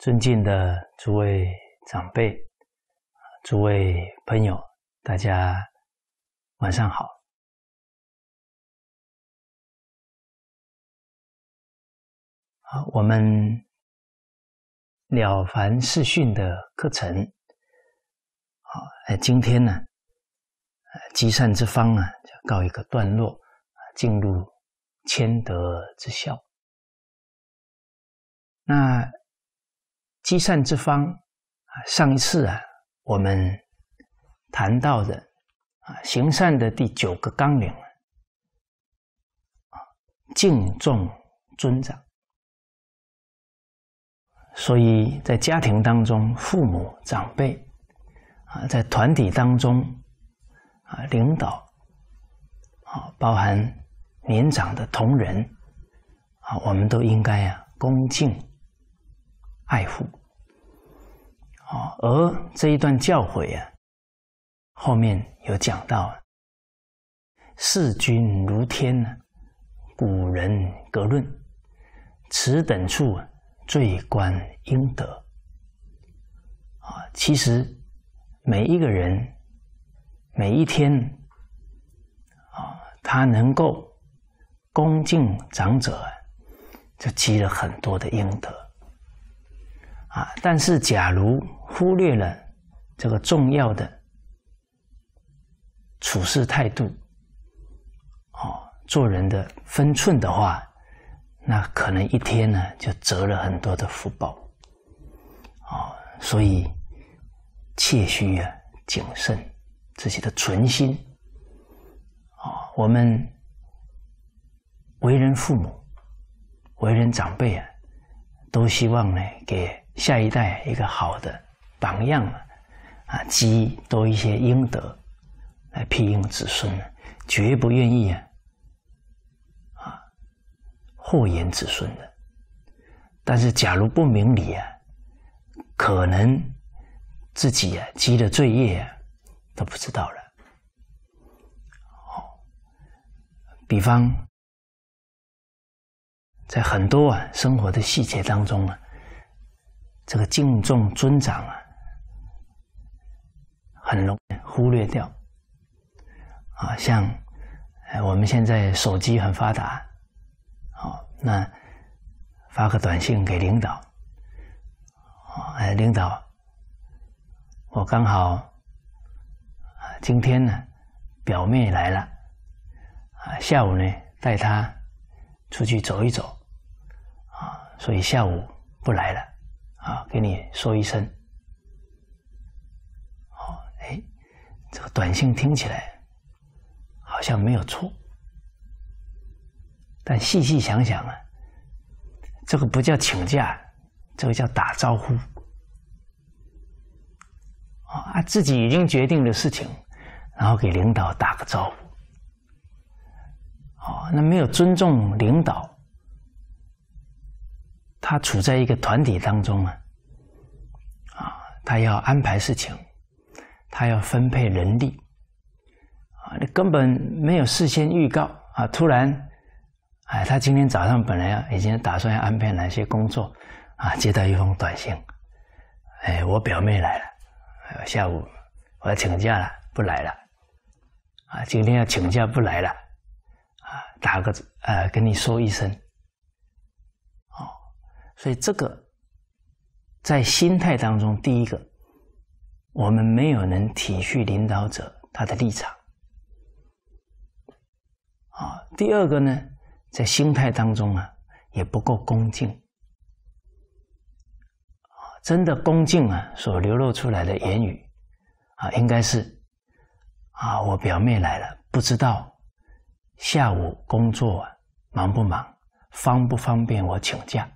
尊敬的诸位长辈、诸位朋友，大家晚上好！啊，我们了凡四训的课程，好，今天呢积善之方呢就告一个段落，进入谦德之效。那。积善之方啊，上一次啊，我们谈到的啊，行善的第九个纲领啊，敬重尊长。所以在家庭当中，父母长辈啊，在团体当中啊，领导啊，包含年长的同仁啊，我们都应该啊，恭敬。爱护，哦，而这一段教诲啊，后面有讲到“视君如天”呢。古人格论，此等处最关应德啊。其实每一个人每一天啊，他能够恭敬长者，就积了很多的应德。啊！但是，假如忽略了这个重要的处事态度，哦，做人的分寸的话，那可能一天呢就折了很多的福报，哦，所以切需啊谨慎自己的存心，啊，我们为人父母、为人长辈啊，都希望呢给。下一代一个好的榜样啊，啊，积多一些阴德来庇佑子孙，绝不愿意啊，啊，祸延子孙的。但是，假如不明理啊，可能自己啊积的罪业都不知道了。好，比方在很多啊生活的细节当中啊。这个敬重尊长啊，很容易忽略掉啊。像我们现在手机很发达，好，那发个短信给领导哎，领导，我刚好啊，今天呢，表妹来了啊，下午呢带她出去走一走啊，所以下午不来了。啊，给你说一声。哦，哎，这个短信听起来好像没有错，但细细想想啊，这个不叫请假，这个叫打招呼。啊，自己已经决定的事情，然后给领导打个招呼。哦，那没有尊重领导。他处在一个团体当中啊，啊，他要安排事情，他要分配人力，啊，你根本没有事先预告啊，突然，哎，他今天早上本来要已经打算要安排哪些工作，啊，接到一封短信，哎，我表妹来了，下午我要请假了，不来了，啊，今天要请假不来了，啊，打个呃跟你说一声。所以这个在心态当中，第一个，我们没有能体恤领导者他的立场啊。第二个呢，在心态当中啊，也不够恭敬啊。真的恭敬啊，所流露出来的言语啊，应该是啊，我表妹来了，不知道下午工作忙不忙，方不方便我请假。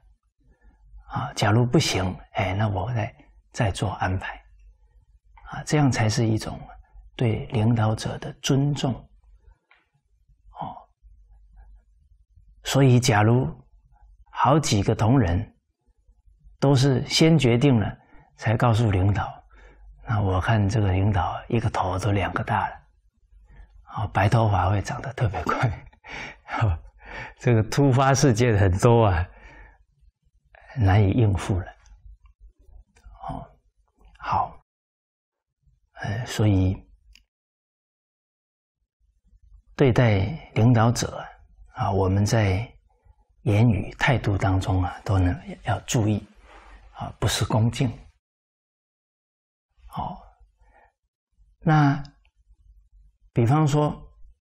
啊，假如不行，哎，那我再再做安排，啊，这样才是一种对领导者的尊重，哦，所以假如好几个同仁都是先决定了才告诉领导，那我看这个领导一个头都两个大了，啊，白头发会长得特别快，这个突发事件很多啊。难以应付了，哦，好，呃，所以对待领导者啊，我们在言语态度当中啊，都能要注意，啊，不失恭敬，好，那比方说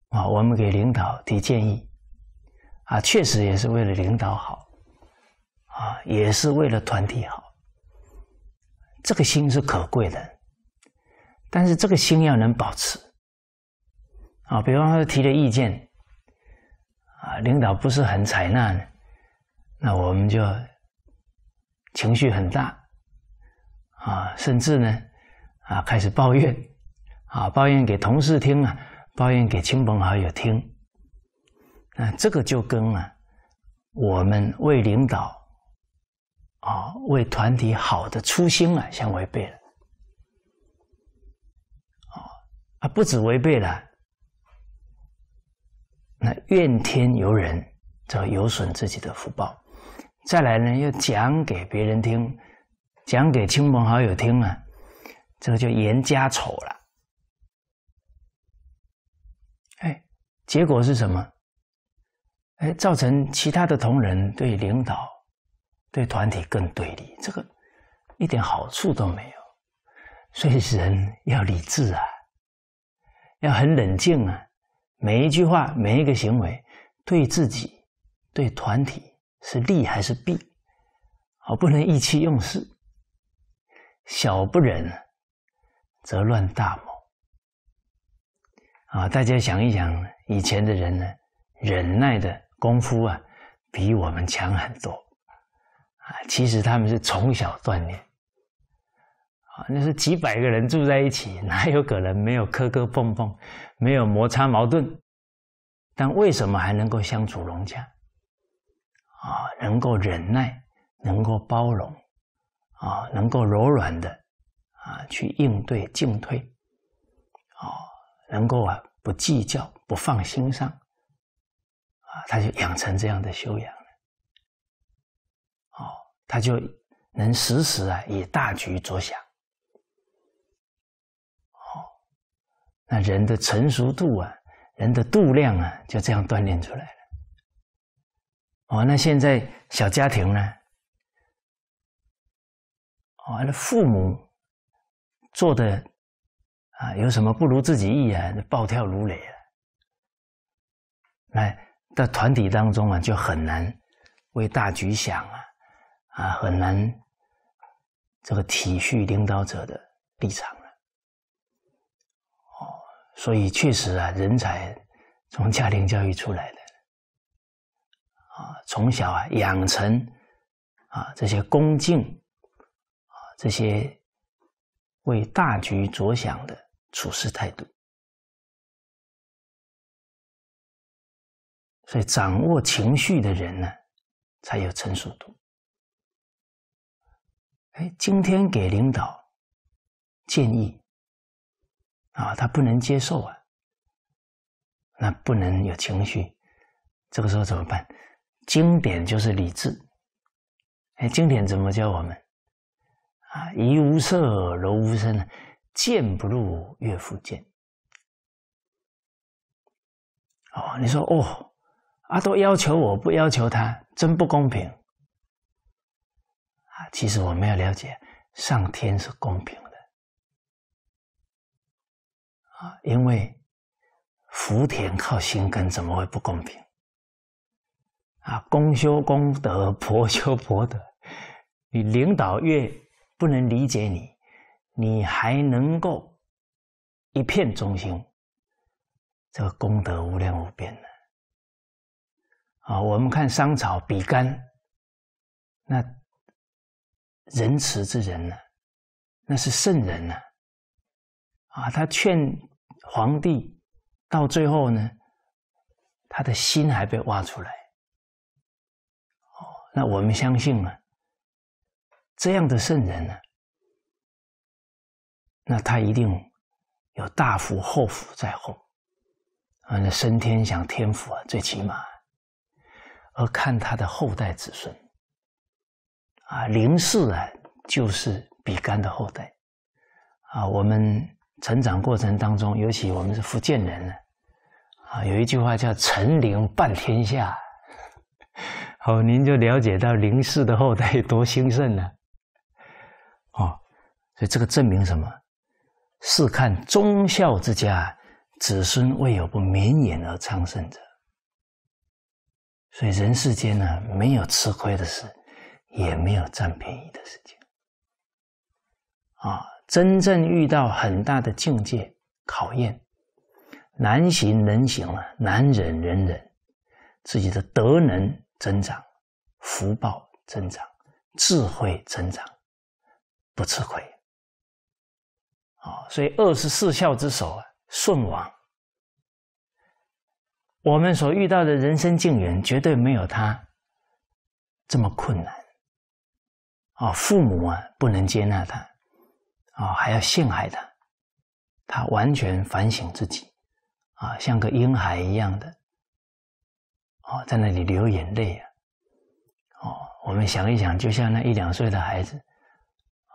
啊，我们给领导提建议，啊，确实也是为了领导好。啊，也是为了团体好，这个心是可贵的，但是这个心要能保持。啊，比方说提了意见，啊，领导不是很采纳，那我们就情绪很大，啊，甚至呢，啊，开始抱怨，啊，抱怨给同事听啊，抱怨给亲朋好友听，那这个就跟啊，我们为领导。啊，为团体好的初心啊，相违背了。啊，不止违背了，那怨天尤人，这有损自己的福报。再来呢，又讲给别人听，讲给亲朋好友听啊，这个就言家丑了。哎，结果是什么？哎，造成其他的同仁对领导。对团体更对立，这个一点好处都没有。所以人要理智啊，要很冷静啊。每一句话，每一个行为，对自己、对团体是利还是弊？好，不能意气用事。小不忍则乱大谋。啊，大家想一想，以前的人呢，忍耐的功夫啊，比我们强很多。其实他们是从小锻炼，啊，那是几百个人住在一起，哪有可能没有磕磕碰碰，没有摩擦矛盾？但为什么还能够相处融洽？啊，能够忍耐，能够包容，啊，能够柔软的啊去应对进退，啊，能够啊不计较、不放心上，啊，他就养成这样的修养。他就能时时啊以大局着想，哦，那人的成熟度啊，人的度量啊，就这样锻炼出来了。哦，那现在小家庭呢，哦，那父母做的啊，有什么不如自己意啊，暴跳如雷啊。来在团体当中啊，就很难为大局想啊。啊，很难这个体恤领导者的立场了。哦，所以确实啊，人才从家庭教育出来的啊，从小啊养成啊这些恭敬啊这些为大局着想的处事态度，所以掌握情绪的人呢，才有成熟度。哎，今天给领导建议啊，他不能接受啊，那不能有情绪。这个时候怎么办？经典就是理智。哎，经典怎么教我们啊？怡无色，柔无声，见不入悦复见。哦，你说哦，阿多要求我，不要求他，真不公平。其实我们要了解，上天是公平的啊，因为福田靠心根，怎么会不公平？啊，公修公德，婆修婆德。你领导越不能理解你，你还能够一片忠心，这个功德无量无边的啊。我们看商朝比干，那。仁慈之人呢，那是圣人呢，啊，他劝皇帝，到最后呢，他的心还被挖出来，哦，那我们相信啊，这样的圣人呢，那他一定有大福厚福在后，啊，那升天享天福啊，最起码，而看他的后代子孙。啊，林氏啊，就是比干的后代，啊，我们成长过程当中，尤其我们是福建人呢，啊，有一句话叫“陈林半天下”，哦，您就了解到林氏的后代多兴盛呢，啊，所以这个证明什么？试看忠孝之家，子孙未有不绵延而昌盛者，所以人世间呢，没有吃亏的事。也没有占便宜的事情啊！真正遇到很大的境界考验，难行能行了，难忍能忍，自己的德能增长，福报增长，智慧增长，不吃亏。啊！所以二十四孝之首啊，顺王，我们所遇到的人生境缘，绝对没有他这么困难。哦，父母啊不能接纳他，啊还要陷害他，他完全反省自己，啊像个婴孩一样的，啊，在那里流眼泪啊，哦我们想一想，就像那一两岁的孩子，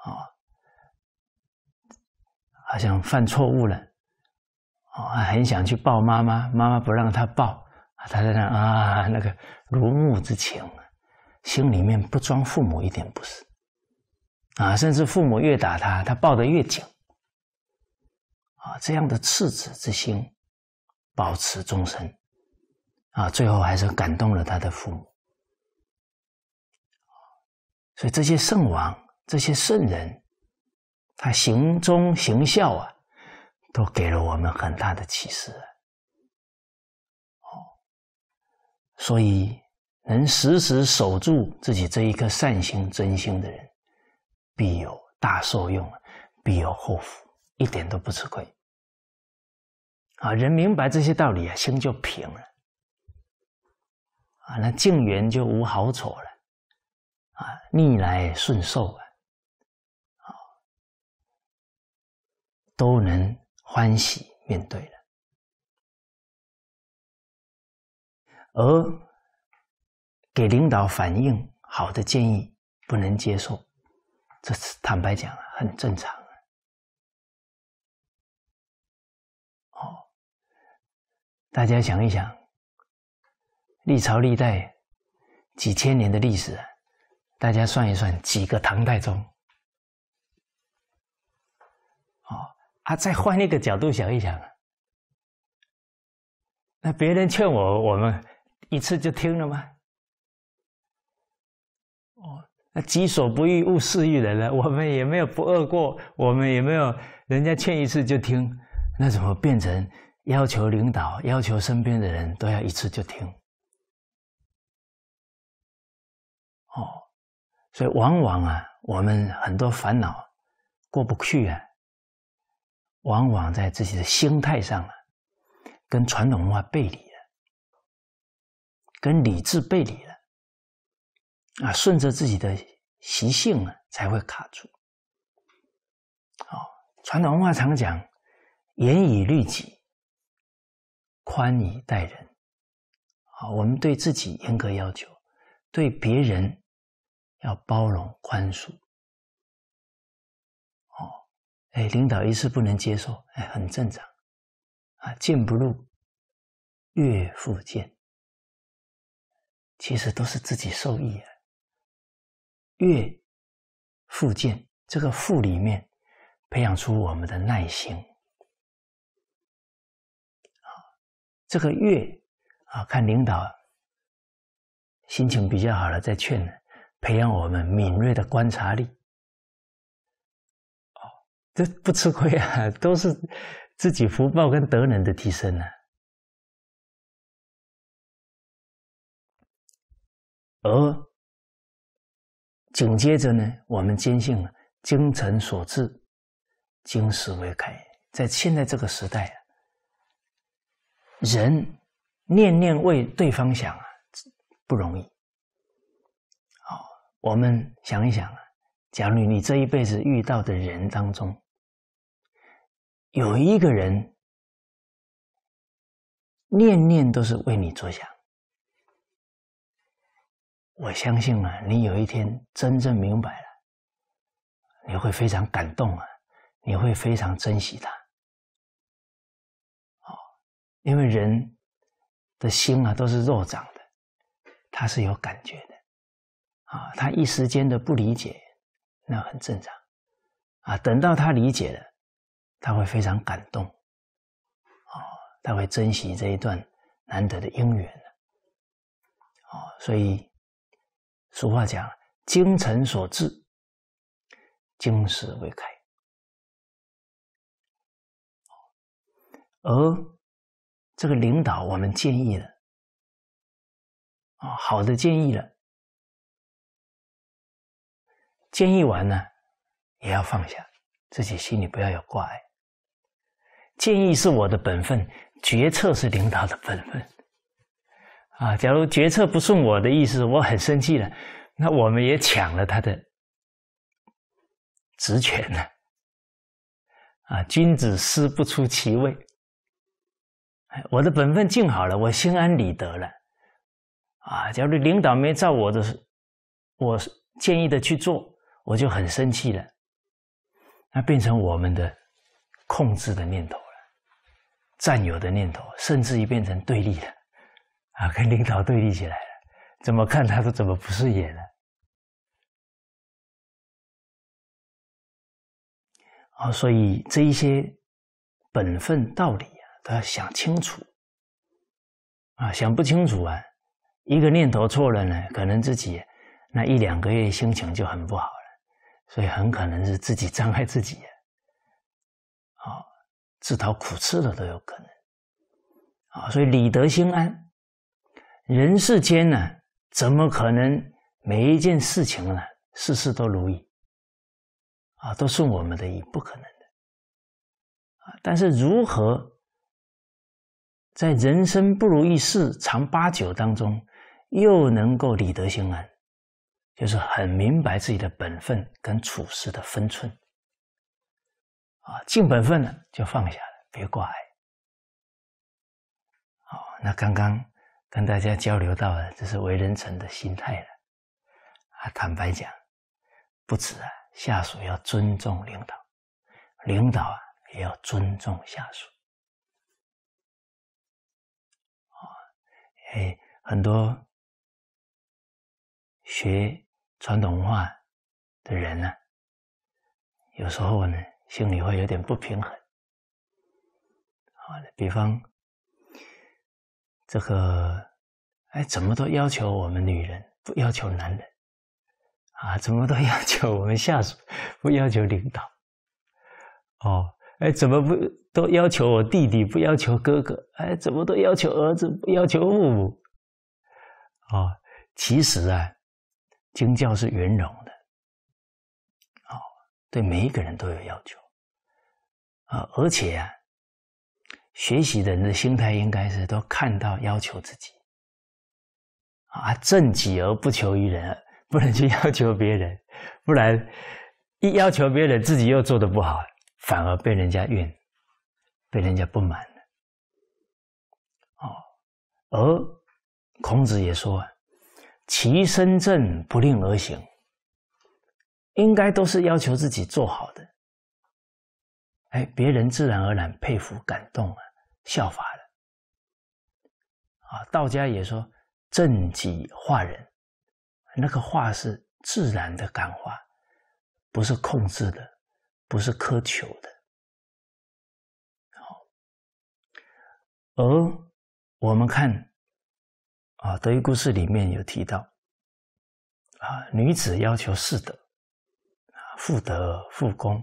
哦，好像犯错误了，哦很想去抱妈妈，妈妈不让他抱，他在那啊那个如沐之情，心里面不装父母一点不是。啊，甚至父母越打他，他抱得越紧。啊，这样的赤子之心，保持终身。啊，最后还是感动了他的父母。所以这些圣王、这些圣人，他行忠行孝啊，都给了我们很大的启示。哦，所以能时时守住自己这一颗善心、真心的人。必有大受用，必有后福，一点都不吃亏。啊，人明白这些道理啊，心就平了啊，那静缘就无好丑了啊，逆来顺受啊，啊，都能欢喜面对了。而给领导反映好的建议，不能接受。这是坦白讲，很正常。哦，大家想一想，历朝历代几千年的历史，大家算一算几个唐太宗？哦啊，再换一个角度想一想，那别人劝我，我们一次就听了吗？那己所不欲，勿施于人了。我们也没有不恶过，我们也没有人家劝一次就听，那怎么变成要求领导、要求身边的人都要一次就听？哦，所以往往啊，我们很多烦恼过不去啊，往往在自己的心态上啊，跟传统文化背离了，跟理智背离。啊，顺着自己的习性啊，才会卡住。哦，传统文化常讲“严以律己，宽以待人”。啊，我们对自己严格要求，对别人要包容宽恕。哦，哎，领导一次不能接受，哎，很正常。啊，见不入，越复见，其实都是自己受益啊。月复见这个复里面培养出我们的耐心这个月啊，看领导心情比较好了再劝，培养我们敏锐的观察力哦，这不吃亏啊，都是自己福报跟德能的提升呢，而紧接着呢，我们坚信，精诚所至，金石为开。在现在这个时代，人念念为对方想啊，不容易。哦，我们想一想啊，假如你这一辈子遇到的人当中，有一个人，念念都是为你着想。我相信啊，你有一天真正明白了，你会非常感动啊，你会非常珍惜他。哦，因为人的心啊都是肉长的，他是有感觉的啊。他一时间的不理解，那很正常啊。等到他理解了，他会非常感动，哦，他会珍惜这一段难得的姻缘哦，所以。俗话讲：“精诚所至，金石为开。”而这个领导，我们建议了啊，好的建议了。建议完呢，也要放下自己心里不要有挂碍。建议是我的本分，决策是领导的本分。啊，假如决策不顺我的意思，我很生气了。那我们也抢了他的职权了。啊，君子思不出其位。我的本分尽好了，我心安理得了。啊，假如领导没照我的我建议的去做，我就很生气了。那变成我们的控制的念头了，占有的念头，甚至于变成对立了。啊，跟领导对立起来了，怎么看他都怎么不顺眼了。啊，所以这一些本分道理啊，都要想清楚啊，想不清楚啊，一个念头错了呢，可能自己那一两个月心情就很不好了，所以很可能是自己伤害自己，啊，自讨苦吃的都有可能，啊，所以理得心安。人世间呢，怎么可能每一件事情呢，事事都如意啊，都是我们的意？不可能的啊！但是如何在人生不如意事常八九当中，又能够理得心安，就是很明白自己的本分跟处事的分寸啊，尽本分了就放下了，别挂碍。好，那刚刚。跟大家交流到了，这是为人臣的心态了啊！坦白讲，不止啊，下属要尊重领导，领导啊也要尊重下属啊！哎，很多学传统文化的人呢，有时候呢心里会有点不平衡啊，比方。这个，哎，怎么都要求我们女人，不要求男人，啊，怎么都要求我们下属，不要求领导，哦，哎，怎么不都要求我弟弟，不要求哥哥，哎，怎么都要求儿子，不要求父母，哦，其实啊，经教是圆融的，哦，对每一个人都有要求，啊，而且啊。学习的人的心态应该是都看到要求自己啊，正己而不求于人，不能去要求别人，不然一要求别人，自己又做的不好，反而被人家怨，被人家不满哦，而孔子也说：“其身正，不令而行。”应该都是要求自己做好的，哎，别人自然而然佩服、感动啊。效法的啊，道家也说“正己化人”，那个化是自然的感化，不是控制的，不是苛求的。好，而我们看啊，《德育故事》里面有提到啊，女子要求四德：啊，妇德、妇功、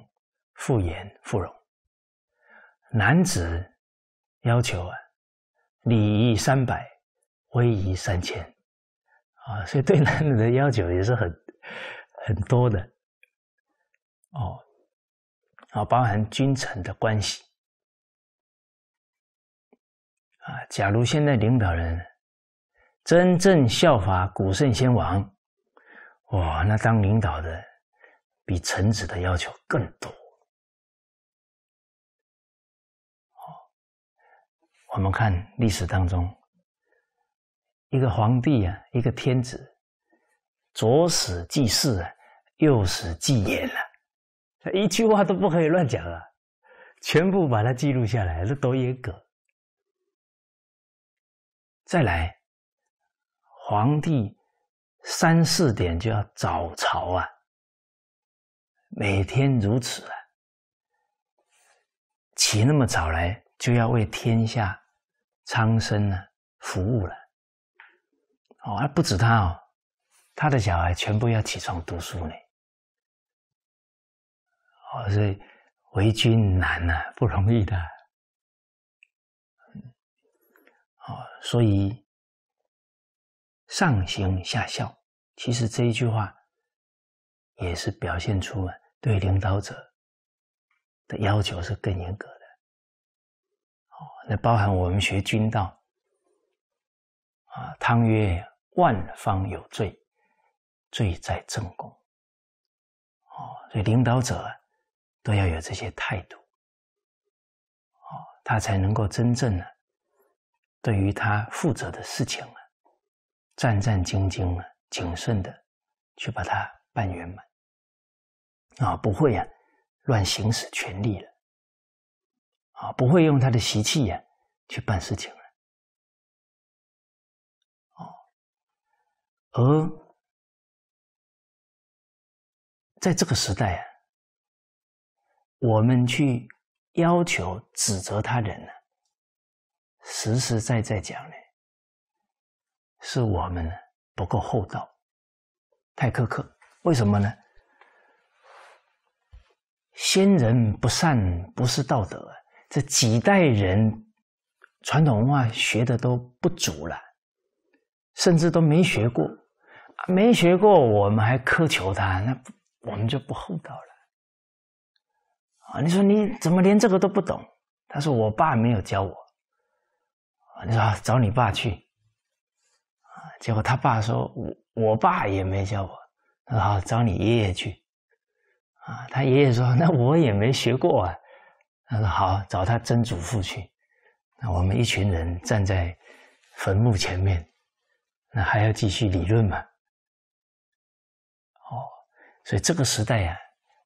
妇言、妇容；男子。要求啊，礼仪三百，威仪三千，啊，所以对男女的要求也是很很多的，哦，啊，包含君臣的关系，啊，假如现在领导人真正效法古圣先王，哇，那当领导的比臣子的要求更多。我们看历史当中，一个皇帝啊，一个天子，左史记事啊，右史记言了，他一句话都不可以乱讲啊，全部把它记录下来，这多严格！再来，皇帝三四点就要早朝啊，每天如此啊，起那么早来，就要为天下。苍生呢，服务了哦，还不止他哦，他的小孩全部要起床读书呢，哦，所以为君难呐，不容易的，哦，所以上行下效，其实这一句话也是表现出了对领导者的要求是更严格。那包含我们学君道啊，汤曰：“万方有罪，罪在正宫。”哦，所以领导者都要有这些态度，哦，他才能够真正的对于他负责的事情啊，战战兢兢啊，谨慎的去把它办圆满啊，不会呀，乱行使权力了。啊，不会用他的习气呀去办事情了。哦，而在这个时代啊，我们去要求指责他人呢，实实在在讲呢，是我们不够厚道，太苛刻。为什么呢？先人不善，不是道德啊。这几代人，传统文化学的都不足了，甚至都没学过，没学过我们还苛求他，那我们就不厚道了。啊，你说你怎么连这个都不懂？他说我爸没有教我。你说找你爸去。结果他爸说，我我爸也没教我。他说找你爷爷去。啊，他爷爷说，那我也没学过啊。他说：“好，找他曾祖父去。那我们一群人站在坟墓前面，那还要继续理论嘛？哦，所以这个时代啊，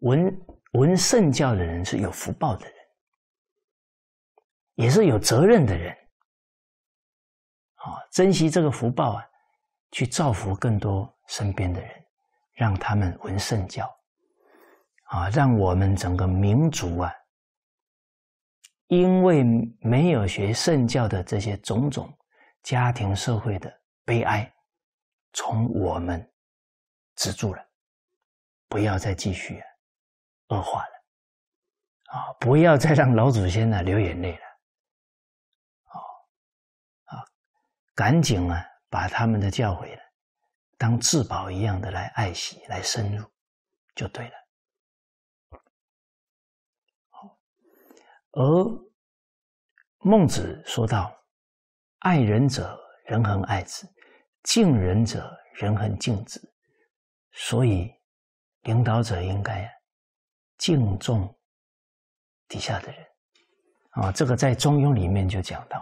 闻闻圣教的人是有福报的人，也是有责任的人。好，珍惜这个福报啊，去造福更多身边的人，让他们闻圣教啊，让我们整个民族啊。”因为没有学圣教的这些种种，家庭社会的悲哀，从我们止住了，不要再继续恶化了，啊，不要再让老祖先呢流眼泪了，哦，啊，赶紧啊把他们的教诲呢当至宝一样的来爱惜、来深入，就对了。而孟子说道：“爱人者，人恒爱之；敬人者，人恒敬之。”所以，领导者应该敬重底下的人啊。这个在《中庸》里面就讲到：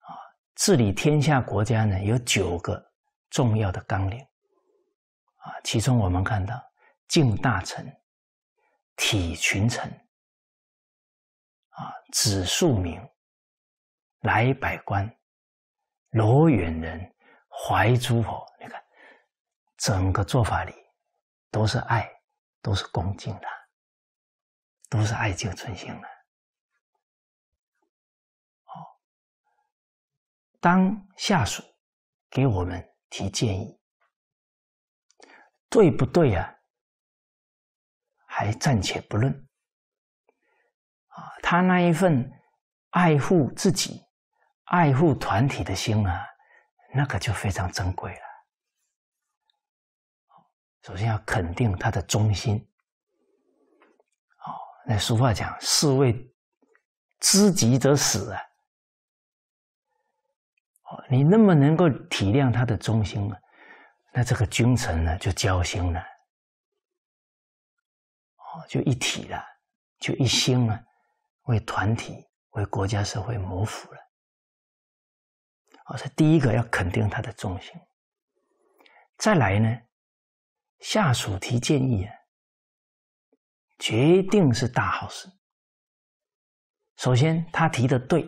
啊，治理天下国家呢，有九个重要的纲领啊。其中我们看到，敬大臣，体群臣。啊！子庶明，来百官，罗远人怀诸佛。你看，整个做法里都是爱，都是恭敬的，都是爱敬存心的。好，当下属给我们提建议，对不对呀？还暂且不论。啊，他那一份爱护自己、爱护团体的心啊，那个就非常珍贵了。首先要肯定他的忠心。哦，那俗话讲“士为知己者死”啊。哦，你那么能够体谅他的忠心，那这个君臣呢就交心了，哦，就一体了，就一心了。为团体、为国家、社会谋福了。好，是第一个要肯定他的忠心。再来呢，下属提建议啊，决定是大好事。首先，他提的对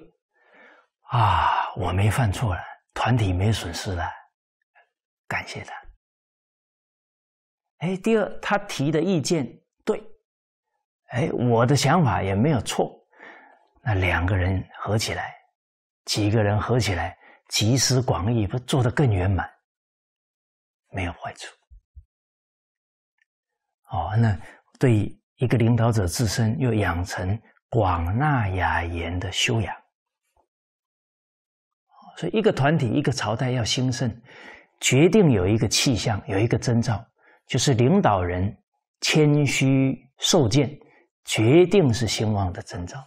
啊，我没犯错了，团体没损失了，感谢他。哎，第二，他提的意见对，哎，我的想法也没有错。那两个人合起来，几个人合起来，集思广益，不做得更圆满，没有坏处。哦，那对一个领导者自身，又养成广纳雅言的修养。所以，一个团体、一个朝代要兴盛，决定有一个气象，有一个征兆，就是领导人谦虚受见，决定是兴旺的征兆。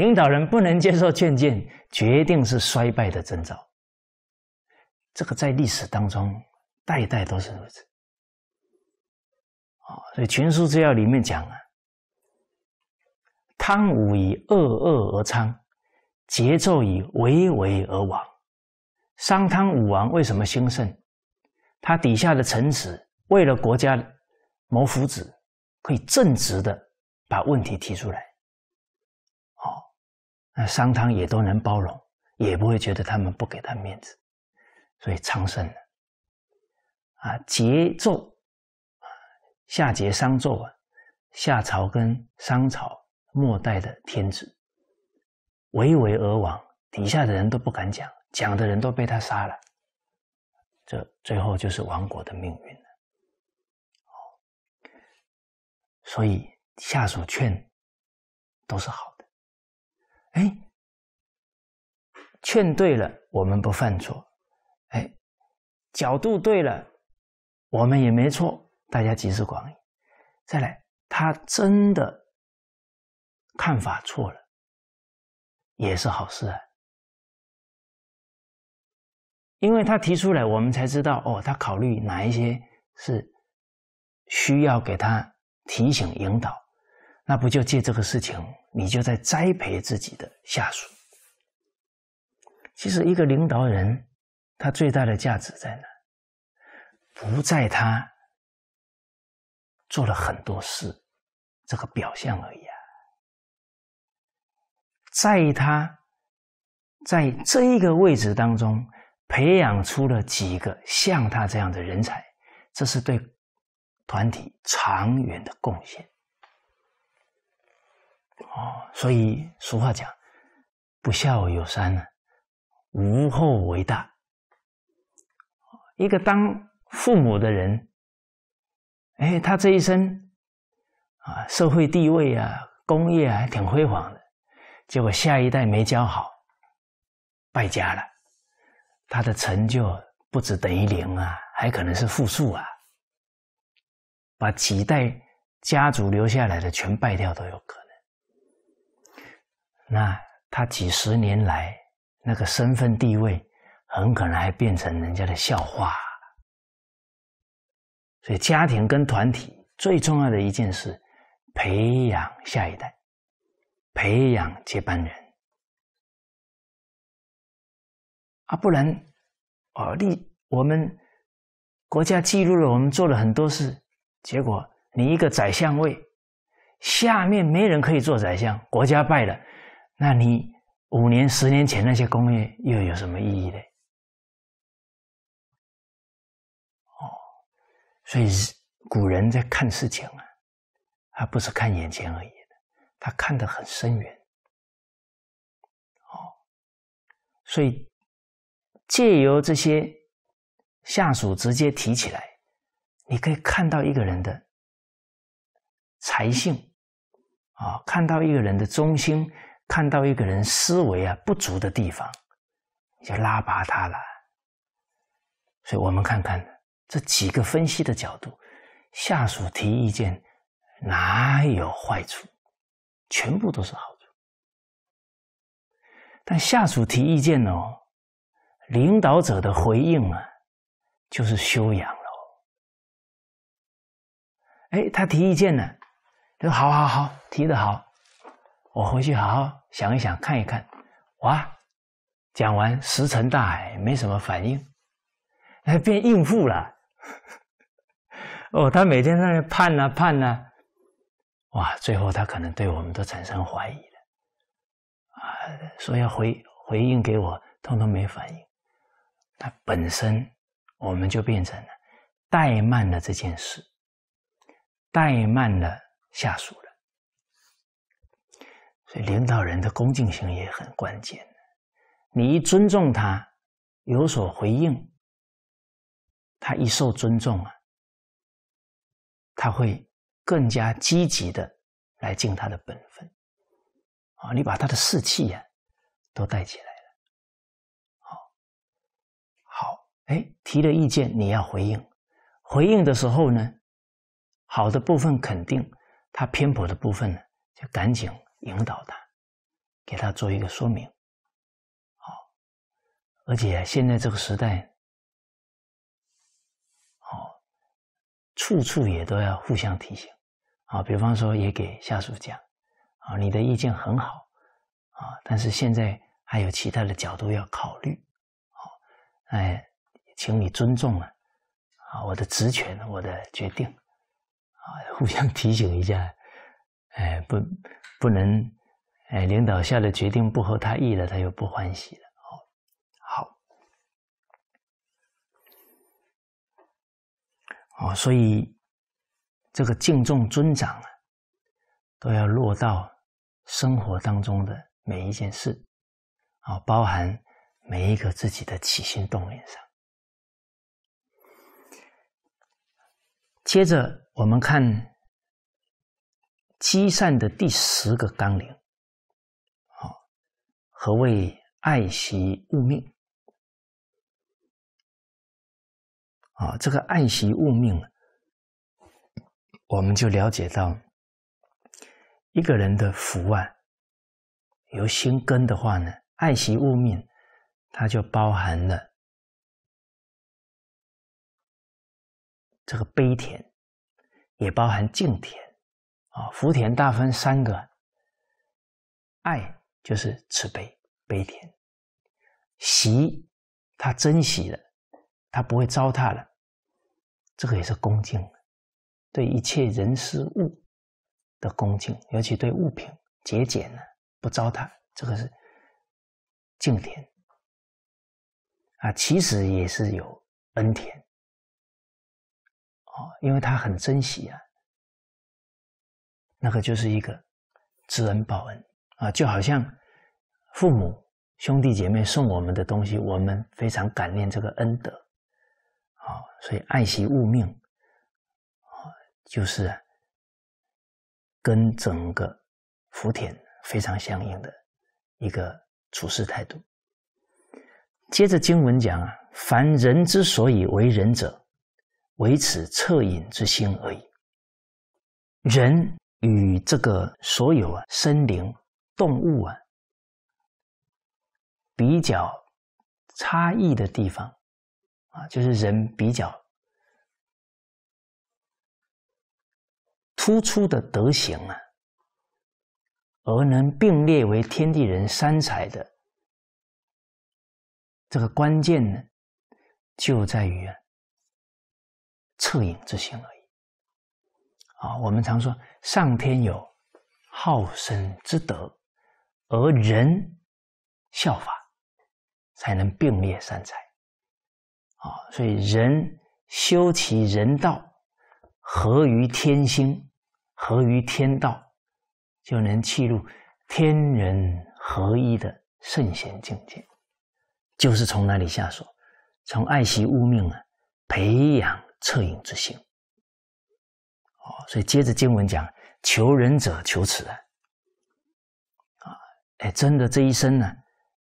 领导人不能接受劝谏，决定是衰败的征兆。这个在历史当中，代代都是如此。啊，所以《群书治要》里面讲啊，汤武以恶恶而昌，桀纣以唯唯而亡。商汤、武王为什么兴盛？他底下的臣子为了国家谋福祉，可以正直的把问题提出来。那商汤也都能包容，也不会觉得他们不给他面子，所以昌盛了。啊，桀纣，啊，夏桀、商纣，啊，夏朝跟商朝末代的天子，唯唯而亡，底下的人都不敢讲，讲的人都被他杀了，这最后就是亡国的命运了。所以下属劝都是好。哎，劝对了，我们不犯错；哎，角度对了，我们也没错。大家集思广益，再来，他真的看法错了，也是好事啊，因为他提出来，我们才知道哦，他考虑哪一些是需要给他提醒引导，那不就借这个事情？你就在栽培自己的下属。其实，一个领导人他最大的价值在哪？不在他做了很多事这个表象而已啊，在他在这一个位置当中培养出了几个像他这样的人才，这是对团体长远的贡献。哦，所以俗话讲，“不孝有三，呢无后为大。”一个当父母的人，哎，他这一生啊，社会地位啊，工业还挺辉煌的，结果下一代没教好，败家了。他的成就不止等于零啊，还可能是负数啊，把几代家族留下来的全败掉都有可能。那他几十年来那个身份地位，很可能还变成人家的笑话。所以，家庭跟团体最重要的一件事，培养下一代，培养接班人。啊，不然，啊，立我们国家记录了，我们做了很多事，结果你一个宰相位，下面没人可以做宰相，国家败了。那你五年、十年前那些功业又有什么意义呢？哦，所以古人在看事情啊，他不是看眼前而已的，他看得很深远。哦，所以借由这些下属直接提起来，你可以看到一个人的才性啊，看到一个人的忠心。看到一个人思维啊不足的地方，就拉拔他了。所以，我们看看这几个分析的角度，下属提意见哪有坏处？全部都是好处。但下属提意见哦，领导者的回应啊，就是修养喽。哎，他提意见呢，说好好好，提的好。我回去好好想一想，看一看。哇，讲完石沉大海，没什么反应，那变应付了。哦，他每天在那盼啊盼啊，哇，最后他可能对我们都产生怀疑了。啊，说要回回应给我，通通没反应。他本身，我们就变成了怠慢了这件事，怠慢了下属。所以领导人的恭敬心也很关键。你一尊重他，有所回应，他一受尊重啊，他会更加积极的来尽他的本分啊。你把他的士气呀都带起来了。好，好，哎，提了意见你要回应，回应的时候呢，好的部分肯定，他偏颇的部分呢就赶紧。引导他，给他做一个说明，好，而且现在这个时代，哦，处处也都要互相提醒，啊，比方说也给下属讲，啊，你的意见很好，啊，但是现在还有其他的角度要考虑，好，哎，请你尊重啊，啊，我的职权，我的决定，啊，互相提醒一下。哎，不，不能，哎，领导下的决定不合他意了，他又不欢喜了。哦，好，哦，所以这个敬重尊长啊，都要落到生活当中的每一件事，啊，包含每一个自己的起心动念上。接着我们看。积善的第十个纲领，啊，何谓爱惜物命？啊，这个爱惜物命，我们就了解到一个人的福啊，由心根的话呢，爱惜物命，它就包含了这个悲田，也包含敬田。啊，福田大分三个，爱就是慈悲悲田，喜他珍惜了，他不会糟蹋了，这个也是恭敬，对一切人事物的恭敬，尤其对物品节俭呢，不糟蹋，这个是敬田啊，其实也是有恩田哦，因为他很珍惜啊。那个就是一个知恩报恩啊，就好像父母、兄弟姐妹送我们的东西，我们非常感念这个恩德，啊，所以爱惜物命，啊，就是跟整个福田非常相应的一个处事态度。接着经文讲啊，凡人之所以为人者，唯此恻隐之心而已，人。与这个所有啊，森林、动物啊，比较差异的地方，啊，就是人比较突出的德行啊，而能并列为天地人三才的这个关键呢，就在于恻隐之心而已。啊，我们常说上天有好生之德，而人效法，才能并列三才。啊，所以人修其人道，合于天心，合于天道，就能进入天人合一的圣贤境界。就是从那里下手？从爱惜物命啊，培养恻隐之心。所以接着经文讲，求仁者求此啊！哎，真的这一生呢，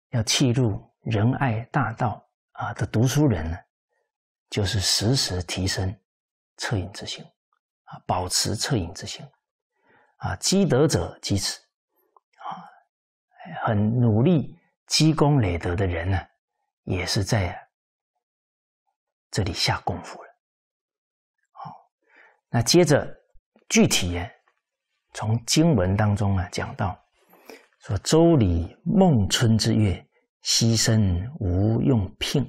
要弃入仁爱大道啊的读书人呢，就是时时提升恻隐之心啊，保持恻隐之心啊，积德者积此啊，很努力积功累德的人呢，也是在这里下功夫了。那接着，具体从经文当中啊讲到，说《周礼》孟春之月，牺牲无用聘。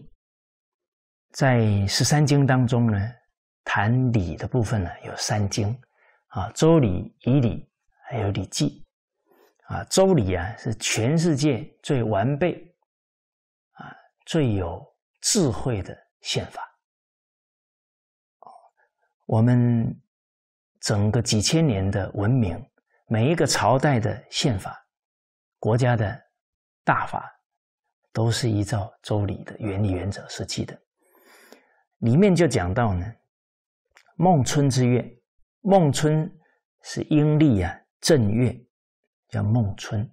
在十三经当中呢，谈礼的部分呢有三经，啊，《周礼》《仪礼》还有《礼记》。啊，《周礼》啊是全世界最完备，啊最有智慧的宪法。我们整个几千年的文明，每一个朝代的宪法、国家的大法，都是依照《周礼》的原理原则设计的。里面就讲到呢，孟春之月，孟春是阴历啊正月，叫孟春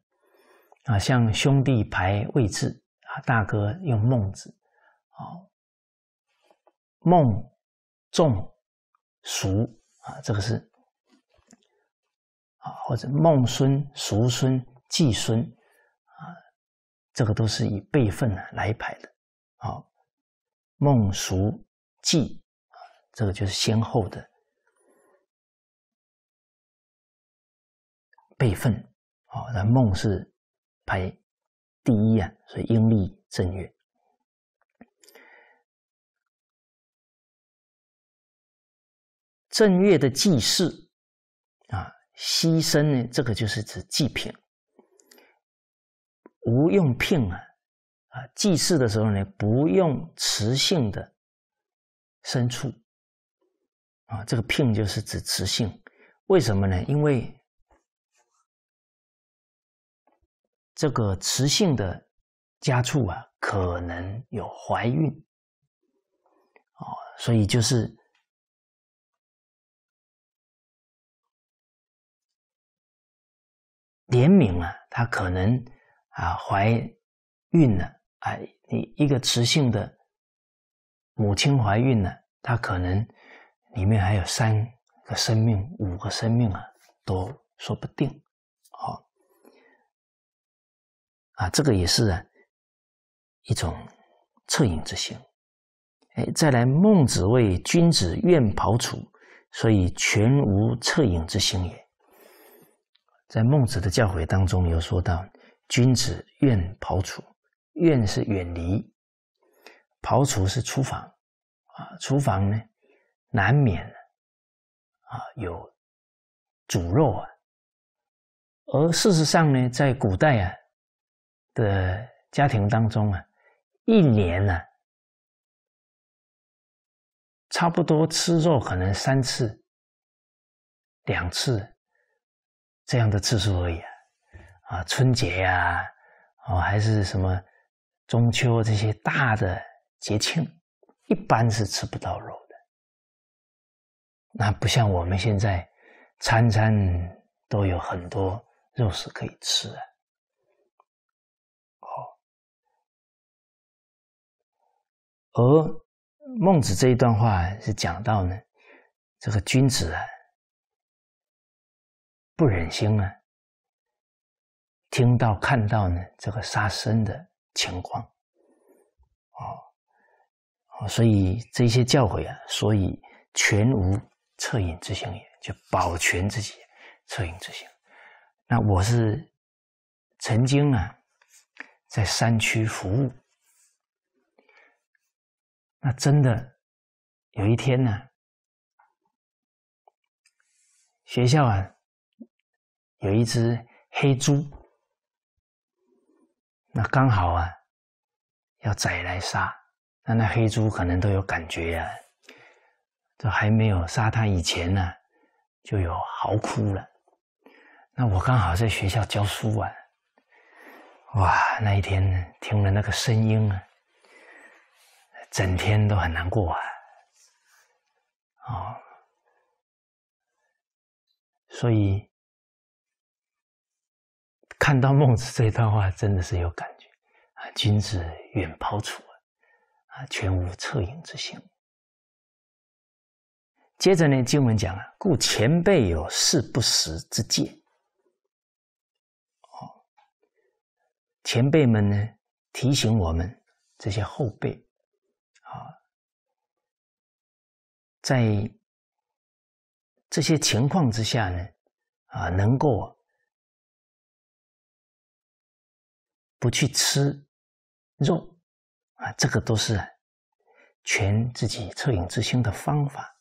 啊，像兄弟排位置啊，大哥用孟字，啊，孟仲。叔啊，这个是啊，或者孟孙、叔孙、季孙啊，这个都是以辈分来排的。啊。孟、叔、季啊，这个就是先后的辈分。啊。那孟是排第一啊，所以阴历正月。正月的祭祀啊，牺牲呢？这个就是指祭品。无用聘啊，啊，祭祀的时候呢，不用雌性的牲畜。啊，这个聘就是指雌性。为什么呢？因为这个雌性的家畜啊，可能有怀孕。哦，所以就是。怜悯啊，他可能啊怀孕了啊，你一个雌性的母亲怀孕了，她可能里面还有三个生命、五个生命啊，都说不定。好啊，这个也是一种恻隐之心。哎，再来，孟子谓君子愿庖厨，所以全无恻隐之心也。在孟子的教诲当中，有说到，君子愿庖厨，愿是远离，庖厨是厨房，啊，厨房呢，难免，啊，有煮肉啊。而事实上呢，在古代啊，的家庭当中啊，一年呢，差不多吃肉可能三次，两次。这样的次数而已，啊，春节呀，哦，还是什么中秋这些大的节庆，一般是吃不到肉的。那不像我们现在，餐餐都有很多肉食可以吃。哦，而孟子这一段话是讲到呢，这个君子啊。不忍心啊，听到、看到呢这个杀生的情况，哦，哦，所以这些教诲啊，所以全无恻隐之心也，就保全自己，恻隐之心。那我是曾经啊，在山区服务，那真的有一天呢，学校啊。有一只黑猪，那刚好啊，要宰来杀，那那黑猪可能都有感觉啊，都还没有杀它以前呢，就有嚎哭了。那我刚好在学校教书啊，哇，那一天听了那个声音啊，整天都很难过啊，啊，所以。看到孟子这段话，真的是有感觉啊！君子远庖厨，啊，全无恻隐之心。接着呢，经文讲啊，故前辈有事不食之戒。哦，前辈们呢，提醒我们这些后辈，啊，在这些情况之下呢，啊，能够。不去吃肉啊，这个都是全自己恻隐之心的方法。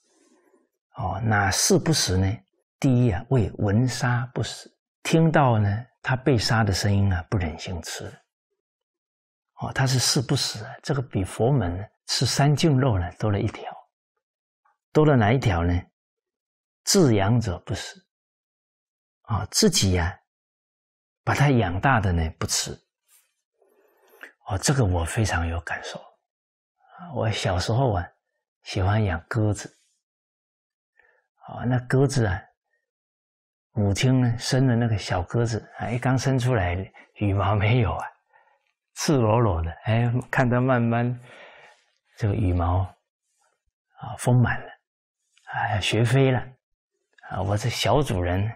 哦，哪四不食呢？第一啊，为闻杀不死，听到呢他被杀的声音啊，不忍心吃。哦，他是四不食啊，这个比佛门吃三净肉呢多了一条，多了哪一条呢？自养者不食啊，自己呀把他养大的呢不吃。哦，这个我非常有感受，我小时候啊，喜欢养鸽子，啊，那鸽子啊，母亲呢生的那个小鸽子，哎，刚生出来羽毛没有啊，赤裸裸的，哎，看它慢慢这个羽毛，啊，丰满了，啊，学飞了，啊，我这小主人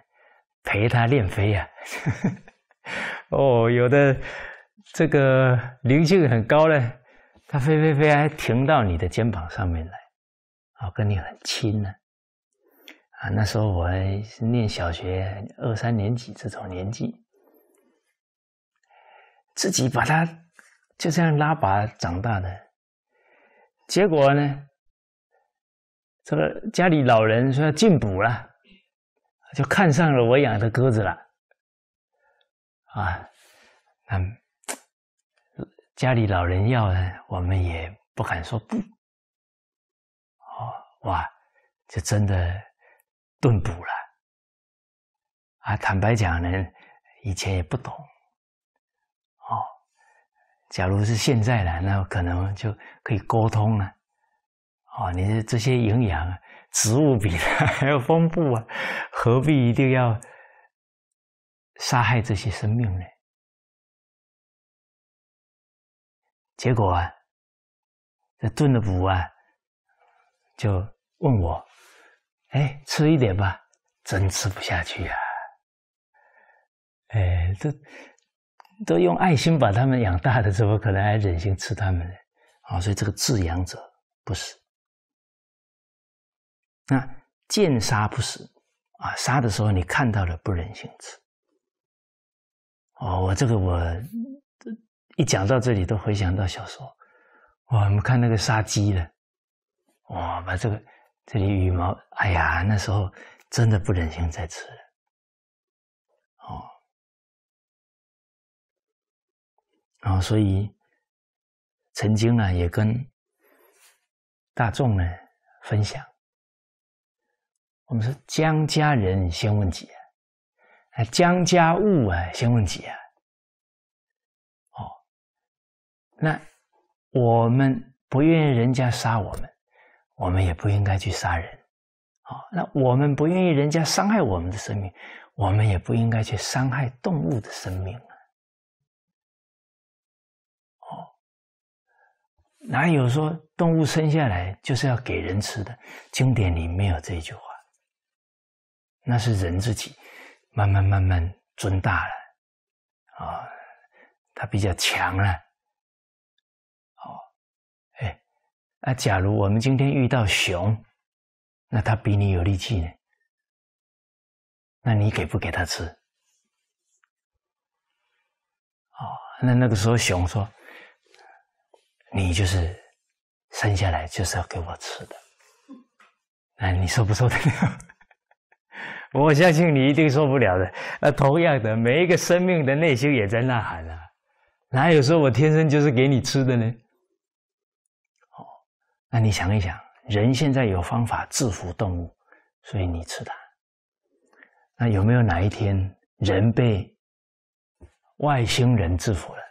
陪它练飞呀，哦，有的。这个灵性很高嘞，它飞飞飞，还停到你的肩膀上面来，啊，跟你很亲呢，啊，那时候我还是念小学二三年级这种年纪，自己把它就这样拉拔长大的，结果呢，这个家里老人说要进补了，就看上了我养的鸽子了，啊，嗯。家里老人要呢，我们也不敢说不。哦，哇，就真的顿补了啊！坦白讲呢，以前也不懂。哦，假如是现在呢，那可能就可以沟通了。哦，你这些营养植物比它还要丰富啊，何必一定要杀害这些生命呢？结果啊，这炖的补啊，就问我：“哎，吃一点吧，真吃不下去呀。”哎，都都用爱心把他们养大的，怎么可能还忍心吃他们？啊，所以这个“自养者不死”，那见杀不死啊，杀的时候你看到了不忍心吃。哦，我这个我。一讲到这里，都回想到小时候，哇！我们看那个杀鸡的，哇，把这个这里羽毛，哎呀，那时候真的不忍心再吃了，哦，后所以曾经呢，也跟大众呢分享，我们说，江家人先问己啊，江家物啊先问己啊。那我们不愿意人家杀我们，我们也不应该去杀人，好。那我们不愿意人家伤害我们的生命，我们也不应该去伤害动物的生命啊。哦，哪有说动物生下来就是要给人吃的？经典里没有这句话。那是人自己慢慢慢慢尊大了，啊，他比较强了。那假如我们今天遇到熊，那它比你有力气呢？那你给不给它吃？哦，那那个时候熊说：“你就是生下来就是要给我吃的。”哎，你受不受得了？我相信你一定受不了的。那同样的，每一个生命的内心也在呐喊啊！哪有说我天生就是给你吃的呢？那你想一想，人现在有方法制服动物，所以你吃它。那有没有哪一天人被外星人制服了？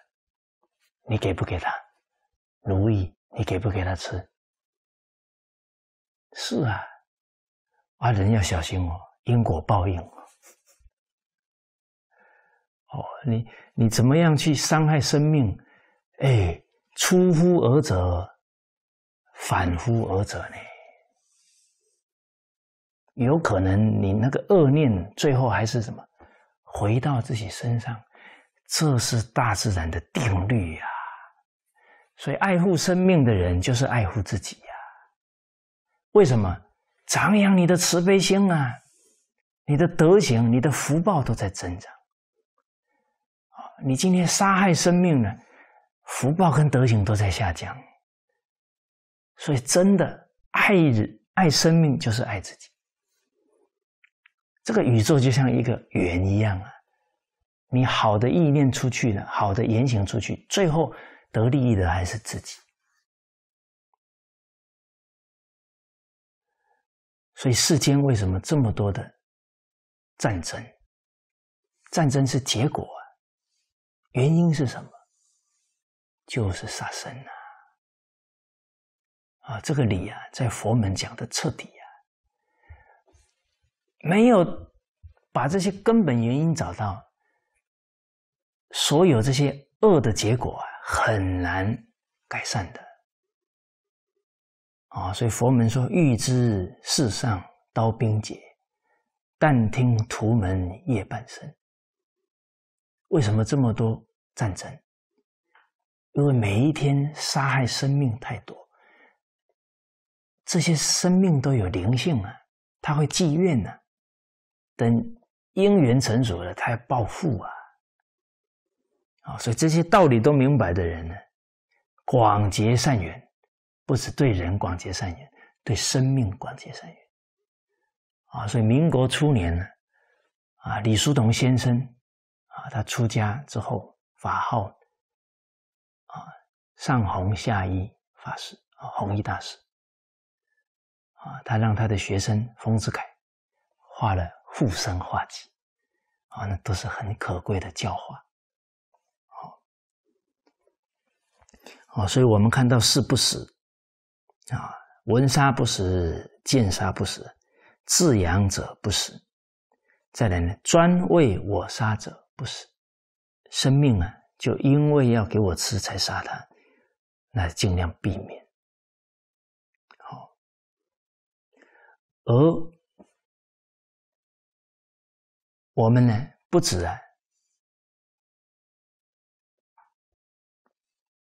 你给不给他如意？你给不给他吃？是啊，啊，人要小心哦，因果报应哦。哦，你你怎么样去伤害生命？哎，出乎尔者。反夫而者呢？有可能你那个恶念最后还是什么？回到自己身上，这是大自然的定律呀。所以爱护生命的人就是爱护自己呀。为什么？长扬你的慈悲心啊，你的德行、你的福报都在增长。啊，你今天杀害生命了，福报跟德行都在下降。所以，真的爱人、爱生命就是爱自己。这个宇宙就像一个圆一样啊，你好的意念出去了，好的言行出去，最后得利益的还是自己。所以，世间为什么这么多的战争？战争是结果啊，原因是什么？就是杀生啊。啊，这个理啊，在佛门讲的彻底呀，没有把这些根本原因找到，所有这些恶的结果啊，很难改善的。啊，所以佛门说：“欲知世上刀兵劫，但听屠门夜半声。”为什么这么多战争？因为每一天杀害生命太多。这些生命都有灵性啊，他会积怨呢，等因缘成熟了，他要报复啊，啊，所以这些道理都明白的人呢，广结善缘，不止对人广结善缘，对生命广结善缘，啊，所以民国初年呢，啊，李叔同先生啊，他出家之后法号啊上红下医法师啊，弘一大师。啊，他让他的学生丰子恺画了《护身画集》，啊，那都是很可贵的教化。好，哦，所以我们看到“是不死”，啊，“闻杀不死”，“见杀不死”，“自养者不死”，再来呢，“专为我杀者不死”。生命啊，就因为要给我吃才杀他，那尽量避免。而我们呢，不止啊，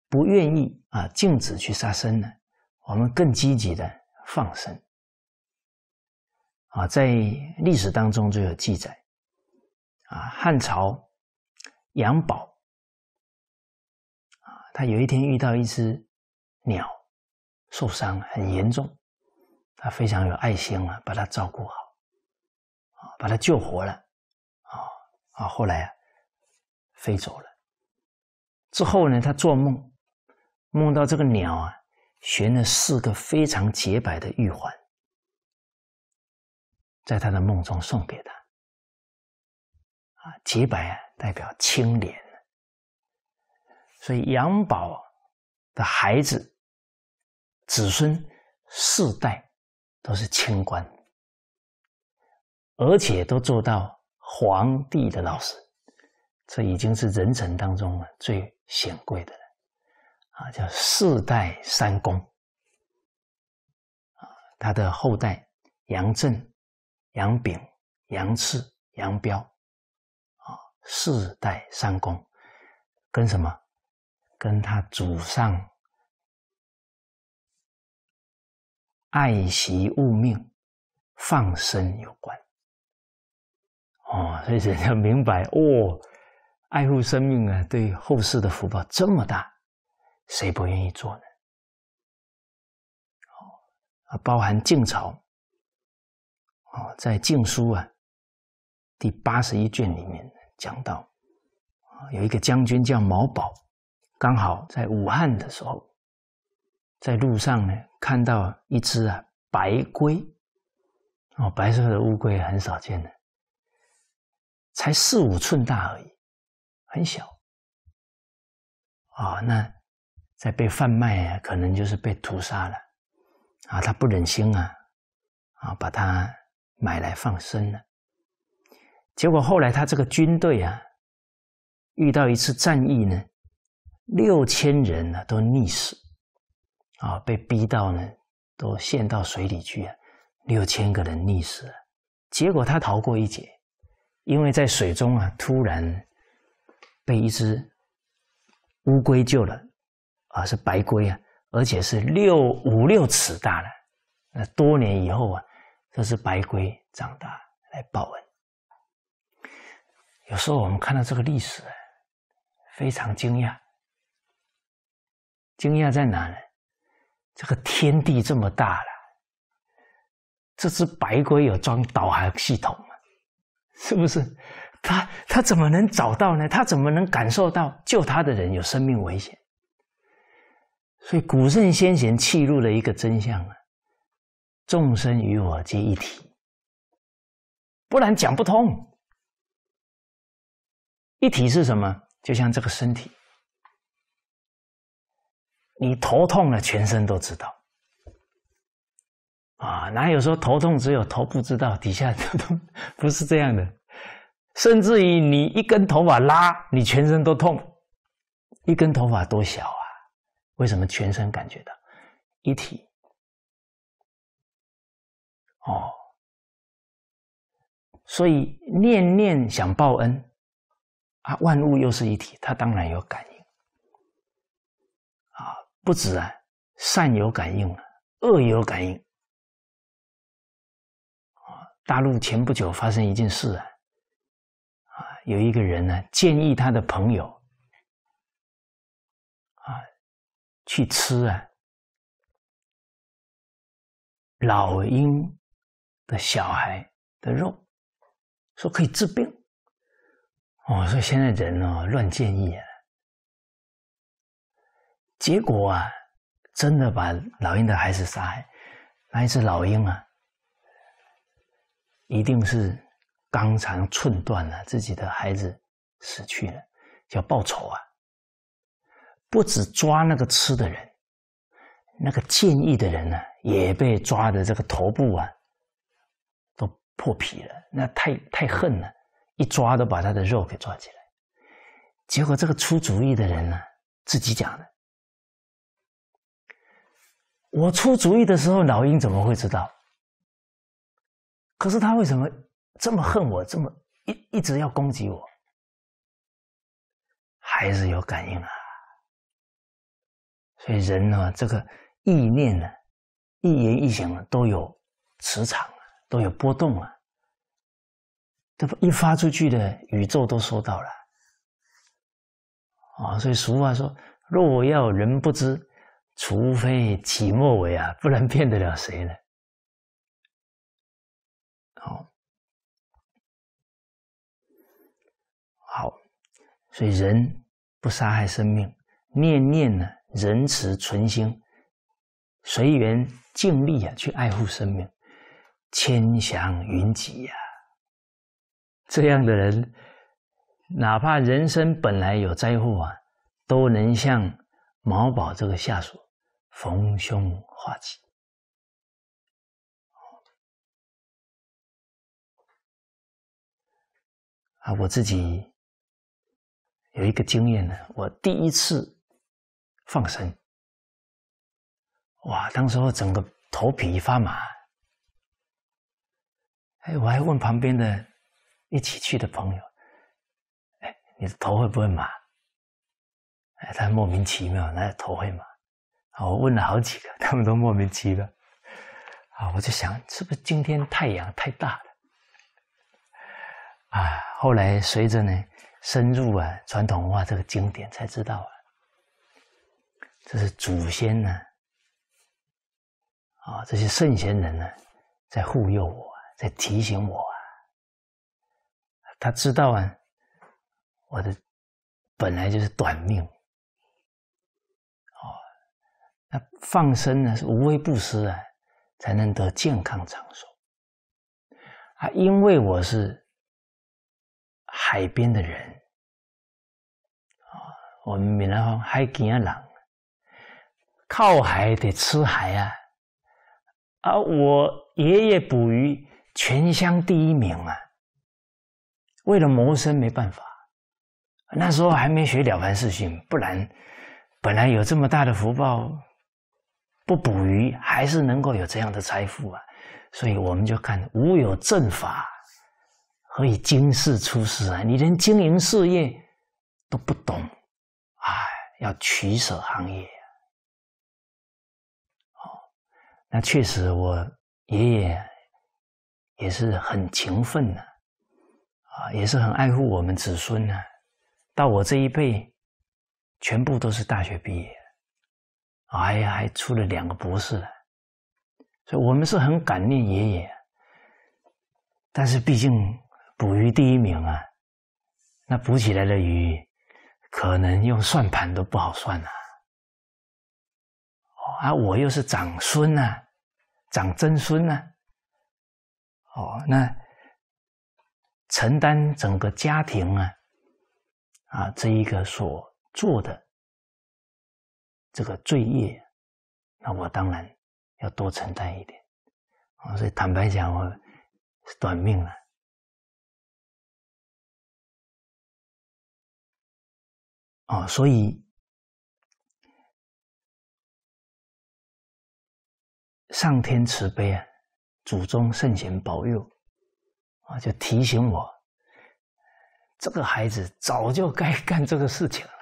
不愿意啊，禁止去杀生呢？我们更积极的放生啊，在历史当中就有记载啊，汉朝杨宝啊，他有一天遇到一只鸟，受伤很严重。他非常有爱心啊，把他照顾好，啊，把他救活了，啊啊，后来啊，飞走了。之后呢，他做梦，梦到这个鸟啊，悬了四个非常洁白的玉环，在他的梦中送给他。啊，洁白啊，代表清廉。所以杨宝的孩子、子孙、世代。都是清官，而且都做到皇帝的老师，这已经是人臣当中啊最显贵的了，啊，叫四代三公啊，他的后代杨震、杨炳、杨赐、杨彪啊，四代三公，跟什么？跟他祖上。爱惜物命、放生有关哦，所以人家明白哦，爱护生命啊，对后世的福报这么大，谁不愿意做呢？哦，啊，包含晋朝哦，在《晋书》啊第八十一卷里面讲到，有一个将军叫毛宝，刚好在武汉的时候，在路上呢。看到一只啊白龟，哦白色的乌龟很少见的，才四五寸大而已，很小，啊那在被贩卖啊，可能就是被屠杀了，啊他不忍心啊，啊把它买来放生了，结果后来他这个军队啊遇到一次战役呢，六千人呢都溺死。啊，被逼到呢，都陷到水里去啊，六千个人溺死了。结果他逃过一劫，因为在水中啊，突然被一只乌龟救了，啊，是白龟啊，而且是六五六尺大了。那多年以后啊，这只白龟长大来报恩。有时候我们看到这个历史，非常惊讶，惊讶在哪呢？这个天地这么大了，这只白龟有装导航系统吗？是不是？它它怎么能找到呢？它怎么能感受到救它的人有生命危险？所以古圣先贤记录了一个真相啊，众生与我皆一体，不然讲不通。一体是什么？就像这个身体。你头痛了，全身都知道，啊，哪有说头痛只有头不知道，底下都痛，不是这样的。甚至于你一根头发拉，你全身都痛，一根头发多小啊？为什么全身感觉到一体？哦，所以念念想报恩，啊，万物又是一体，它当然有感。不止啊，善有感应，恶有感应。啊，大陆前不久发生一件事啊，啊，有一个人呢建议他的朋友，啊，去吃啊老鹰的小孩的肉，说可以治病。哦，说现在人呢乱建议啊。结果啊，真的把老鹰的孩子杀害。那一只老鹰啊，一定是肝肠寸断了，自己的孩子死去了，要报仇啊！不止抓那个吃的人，那个建议的人呢，也被抓的这个头部啊，都破皮了。那太太恨了，一抓都把他的肉给抓起来。结果，这个出主意的人呢，自己讲的。我出主意的时候，老鹰怎么会知道？可是他为什么这么恨我，这么一一直要攻击我？还是有感应啊！所以人呢，这个意念呢，一言一行啊，都有磁场，都有波动啊，不一发出去的，宇宙都收到了。啊，所以俗话说：“若要人不知。”除非己莫为啊，不然骗得了谁呢？好，好，所以人不杀害生命，念念呢仁慈存心，随缘尽力啊去爱护生命，千祥云集呀。这样的人，哪怕人生本来有灾祸啊，都能像毛宝这个下属。逢凶化吉啊！我自己有一个经验呢，我第一次放生，哇，当时我整个头皮发麻。哎，我还问旁边的一起去的朋友，哎，你的头会不会麻？哎，他莫名其妙，那头会麻。我问了好几个，他们都莫名其妙。啊，我就想，是不是今天太阳太大了？啊，后来随着呢深入啊传统文化这个经典，才知道啊，这是祖先呢，啊，这些圣贤人呢，在护佑我，在提醒我啊。他知道啊，我的本来就是短命。那放生呢是无微不施啊，才能得健康长寿啊！因为我是海边的人啊，我们闽南话还叫“人靠海得吃海”啊，而我爷爷捕鱼全乡第一名啊，为了谋生没办法，那时候还没学了凡四训，不然本来有这么大的福报。不捕鱼还是能够有这样的财富啊，所以我们就看无有正法，何以经世出世啊？你连经营事业都不懂，哎，要取舍行业。哦，那确实我爷爷也是很勤奋的，啊，也是很爱护我们子孙呢。到我这一辈，全部都是大学毕业。哎呀，还出了两个博士来，所以我们是很感念爷爷。但是毕竟捕鱼第一名啊，那捕起来的鱼，可能用算盘都不好算呐。啊。我又是长孙呐，长曾孙呐。哦，那承担整个家庭啊，啊这一个所做的。这个罪业，那我当然要多承担一点。啊，所以坦白讲，我是短命了。啊，所以上天慈悲啊，祖宗圣贤保佑啊，就提醒我，这个孩子早就该干这个事情了，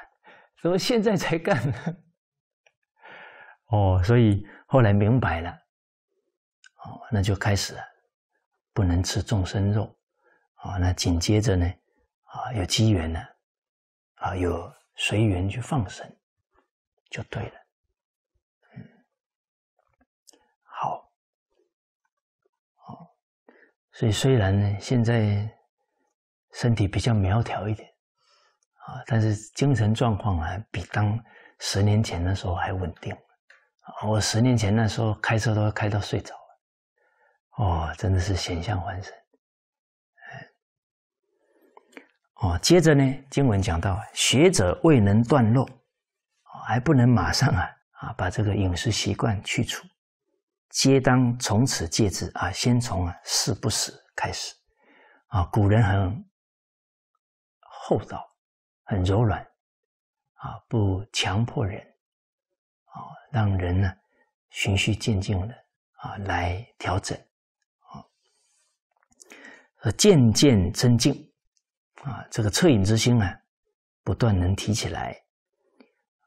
怎么现在才干呢？哦，所以后来明白了，哦，那就开始不能吃众生肉，哦，那紧接着呢，啊，有机缘呢，啊，有随缘去放生，就对了，嗯，好，哦，所以虽然呢，现在身体比较苗条一点，啊，但是精神状况啊，比当十年前的时候还稳定。我十年前那时候开车都要开到睡着了，哦，真的是险象环生，哎，哦，接着呢，经文讲到学者未能断漏，还不能马上啊啊把这个饮食习惯去除，皆当从此戒之啊，先从啊食不食开始，啊，古人很厚道，很柔软，啊，不强迫人。让人呢循序渐进的啊来调整，啊，渐渐增进啊，这个恻隐之心啊，不断能提起来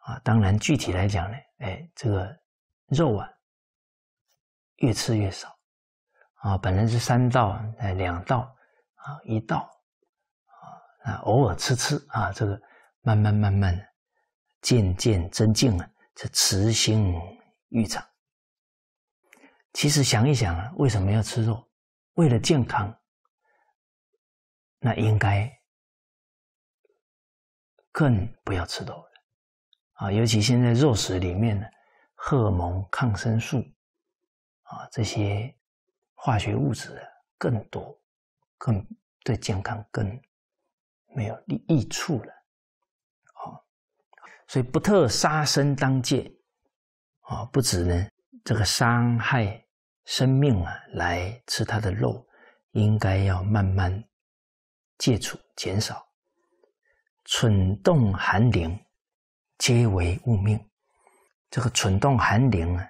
啊。当然，具体来讲呢，哎，这个肉啊，越吃越少啊，本来是三道、两道啊，一道啊那偶尔吃吃啊，这个慢慢慢慢的，渐渐增进啊。是雌性育长。其实想一想啊，为什么要吃肉？为了健康，那应该更不要吃肉了啊！尤其现在肉食里面呢，荷尔蒙、抗生素啊，这些化学物质更多，更对健康更没有利益处了。所以不特杀生当戒，啊，不止呢，这个伤害生命啊，来吃它的肉，应该要慢慢戒除减少。蠢动寒灵，皆为物命。这个蠢动寒灵啊，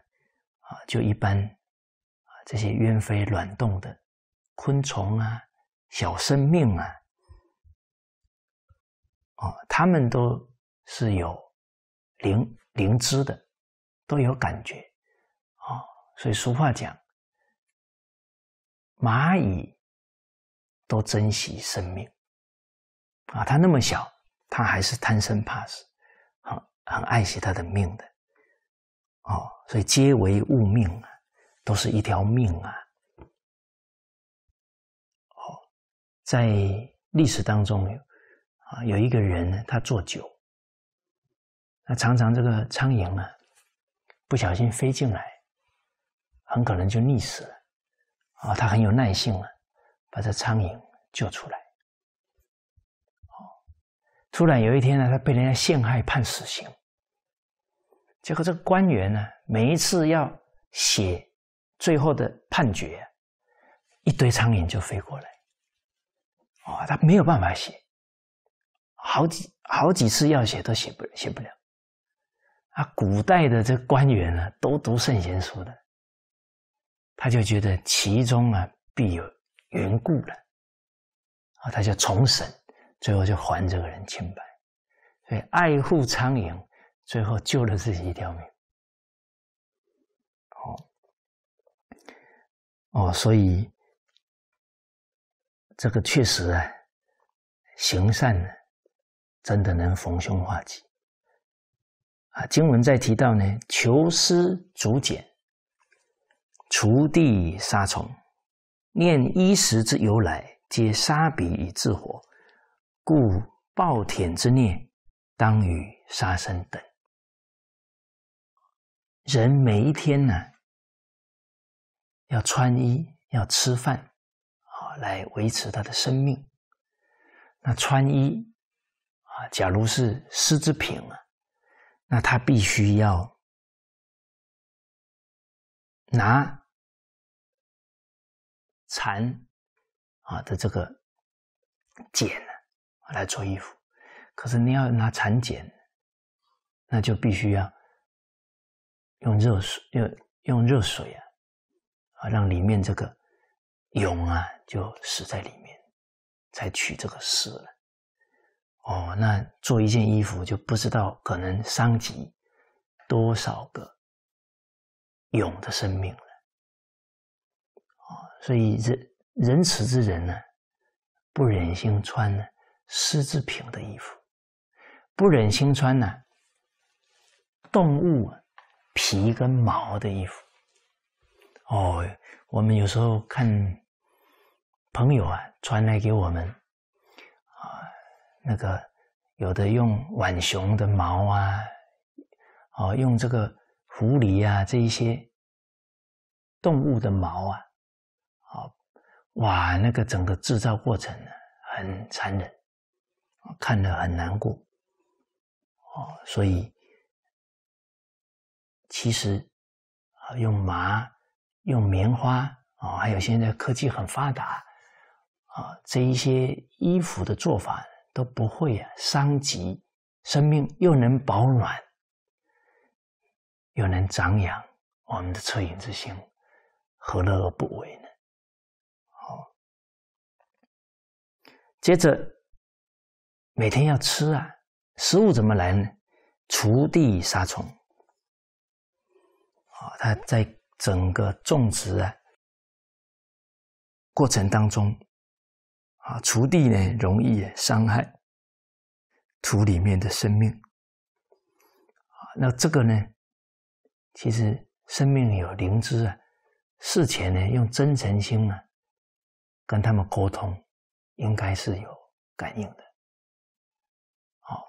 啊，就一般啊这些鸢飞卵动的昆虫啊，小生命啊，啊，他们都是有。灵灵芝的都有感觉，哦，所以俗话讲，蚂蚁都珍惜生命啊，它那么小，它还是贪生怕死，很很爱惜它的命的，哦，所以皆为物命啊，都是一条命啊，哦，在历史当中，啊，有一个人呢，他做酒。他常常这个苍蝇呢，不小心飞进来，很可能就溺死了。啊，他很有耐性了，把这苍蝇救出来。哦，突然有一天呢，他被人家陷害判死刑。结果这个官员呢，每一次要写最后的判决，一堆苍蝇就飞过来。哦，他没有办法写，好几好几次要写都写不写不了。啊，古代的这官员呢，都读圣贤书的，他就觉得其中啊必有缘故了，啊，他就重审，最后就还这个人清白，所以爱护苍蝇，最后救了自己一条命。哦，哦，所以这个确实啊，行善真的能逢凶化吉。啊，经文在提到呢，求师竹简，锄地杀虫，念衣食之由来，皆杀彼以自活，故暴殄之孽，当与杀生等。人每一天呢，要穿衣，要吃饭，啊，来维持他的生命。那穿衣啊，假如是丝织品啊。那他必须要拿蚕啊的这个茧啊来做衣服，可是你要拿蚕茧，那就必须要用热水，用用热水啊啊，让里面这个蛹啊就死在里面，才取这个丝了。哦，那做一件衣服就不知道可能伤及多少个蛹的生命了。哦，所以仁仁慈之人呢，不忍心穿呢丝织品的衣服，不忍心穿呢动物皮跟毛的衣服。哦，我们有时候看朋友啊传来给我们。那个有的用浣熊的毛啊，哦，用这个狐狸啊这一些动物的毛啊，哦，哇，那个整个制造过程很残忍，看得很难过，哦，所以其实啊，用麻、用棉花啊，还有现在科技很发达啊，这一些衣服的做法。都不会啊，伤及生命，又能保暖，又能长养我们的恻隐之心，何乐而不为呢？好，接着每天要吃啊，食物怎么来呢？锄地杀虫，好，他在整个种植啊过程当中。啊，锄地呢容易伤害土里面的生命啊。那这个呢，其实生命有灵知啊。事前呢，用真诚心啊，跟他们沟通，应该是有感应的。好，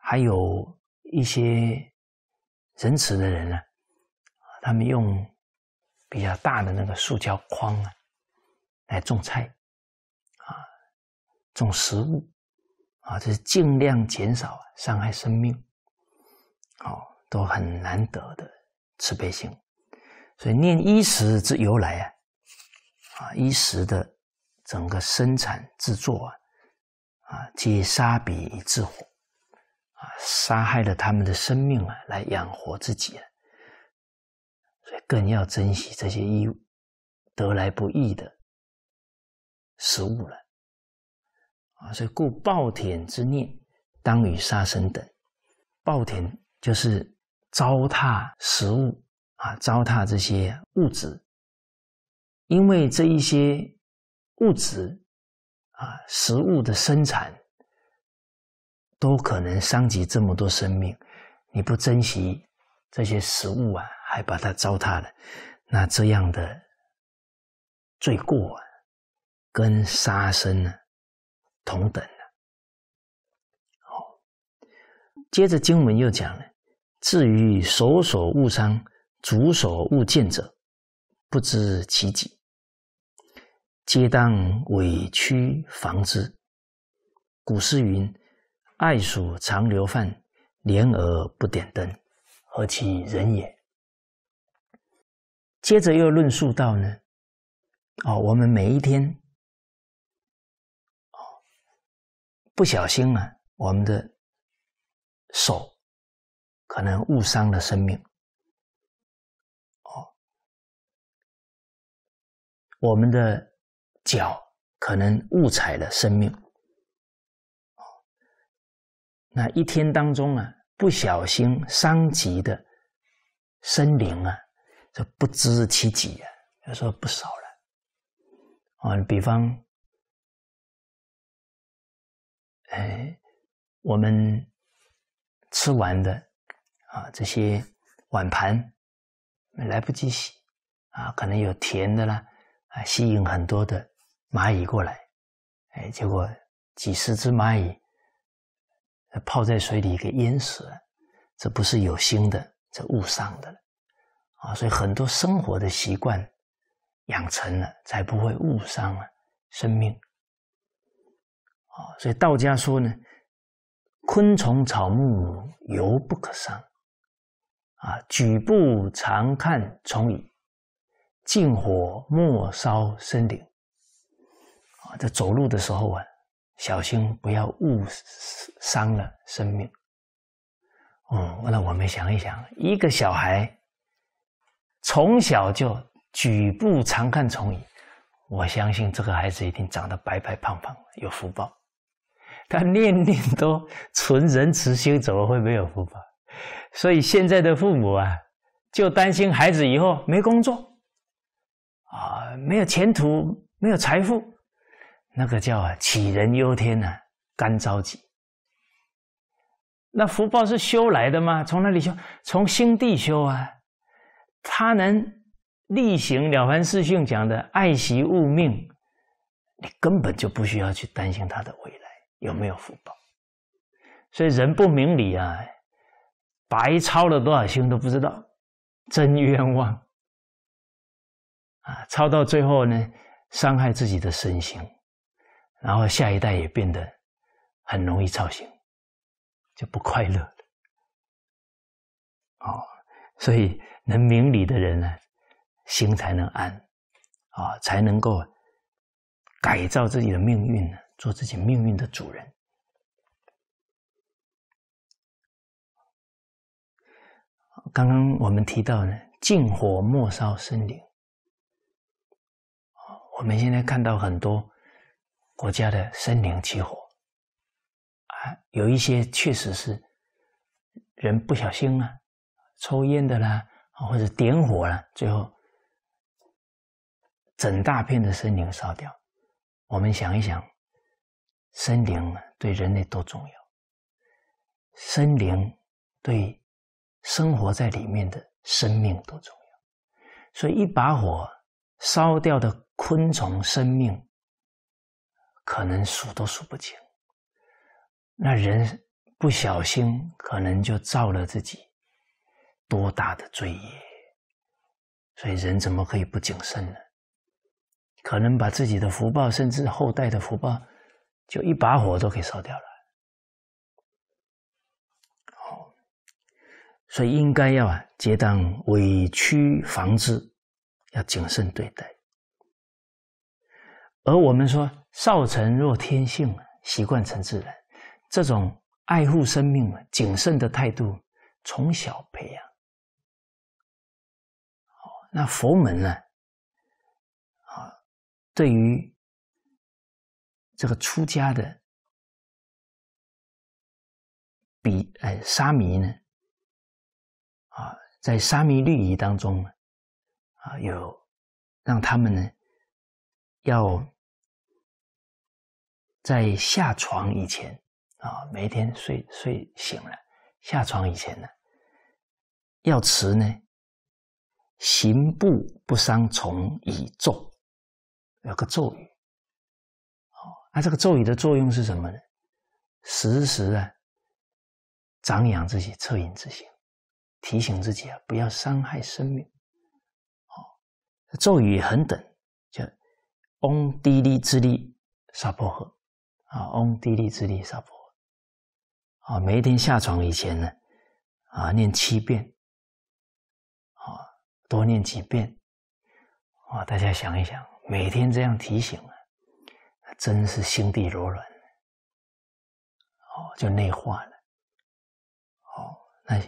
还有一些仁慈的人呢，他们用比较大的那个塑胶框啊。来种菜，啊，种食物，啊，这是尽量减少伤害生命，哦，都很难得的慈悲心。所以念衣食之由来啊，啊，衣食的整个生产制作啊，啊，皆杀彼以制火，啊，杀害了他们的生命啊，来养活自己，啊，所以更要珍惜这些衣物得来不易的。食物了，啊，所以故暴殄之念当与杀生等。暴殄就是糟蹋食物，啊，糟蹋这些物质，因为这一些物质啊，食物的生产都可能伤及这么多生命，你不珍惜这些食物啊，还把它糟蹋了，那这样的罪过啊。跟杀生呢同等的好，接着经文又讲了：至于所所误伤、主所误见者，不知其己，皆当委曲防之。古诗云：“爱鼠常留饭，怜蛾不点灯，何其人也。”接着又论述到呢：哦，我们每一天。不小心呢，我们的手可能误伤了生命，哦，我们的脚可能误踩了生命，哦，那一天当中啊，不小心伤及的生灵啊，这不知其几啊，要说不少了，啊，比方。哎，我们吃完的啊，这些碗盘来不及洗啊，可能有甜的啦，啊，吸引很多的蚂蚁过来，哎，结果几十只蚂蚁泡在水里给淹死了，这不是有心的，这误伤的了啊，所以很多生活的习惯养成了，才不会误伤了生命。啊，所以道家说呢，昆虫草木尤不可伤。啊，举步常看虫蚁，近火莫烧身顶。啊，在走路的时候啊，小心不要误伤了生命。嗯，那我们想一想，一个小孩从小就举步常看虫蚁，我相信这个孩子一定长得白白胖胖，有福报。他念念都存仁慈心，怎么会没有福报？所以现在的父母啊，就担心孩子以后没工作，啊，没有前途，没有财富，那个叫杞人忧天呐，干着急。那福报是修来的吗？从哪里修？从心地修啊。他能力行《了凡四训》讲的爱惜物命，你根本就不需要去担心他的未来。有没有福报？所以人不明理啊，白操了多少心都不知道，真冤枉啊！操到最后呢，伤害自己的身心，然后下一代也变得很容易操心，就不快乐了。哦，所以能明理的人呢，心才能安啊，才能够改造自己的命运呢。做自己命运的主人。刚刚我们提到呢，禁火莫烧森林。我们现在看到很多国家的森林起火，啊，有一些确实是人不小心了，抽烟的啦，或者点火了，最后整大片的森林烧掉。我们想一想。森林对人类多重要？森林对生活在里面的生命多重要？所以一把火烧掉的昆虫生命，可能数都数不清。那人不小心，可能就造了自己多大的罪业？所以人怎么可以不谨慎呢？可能把自己的福报，甚至后代的福报。就一把火都给烧掉了，哦，所以应该要啊，结党委屈防治，要谨慎对待。而我们说，少成若天性，习惯成自然，这种爱护生命、谨慎的态度，从小培养。那佛门呢？啊，对于。这个出家的比哎沙弥呢啊，在沙弥律仪当中呢，啊，有让他们呢要，在下床以前啊，每天睡睡醒了下床以前呢，要持呢行步不伤虫以咒，有个咒语。那这个咒语的作用是什么呢？时时啊，长养自己恻隐之心，提醒自己啊，不要伤害生命。好，咒语很短，叫“嗡地哩之哩萨婆诃”，啊，“嗡地利之利萨婆”，啊，每一天下床以前呢，啊，念七遍，啊，多念几遍，啊，大家想一想，每天这样提醒。真是心地柔软，哦，就内化了。哦，那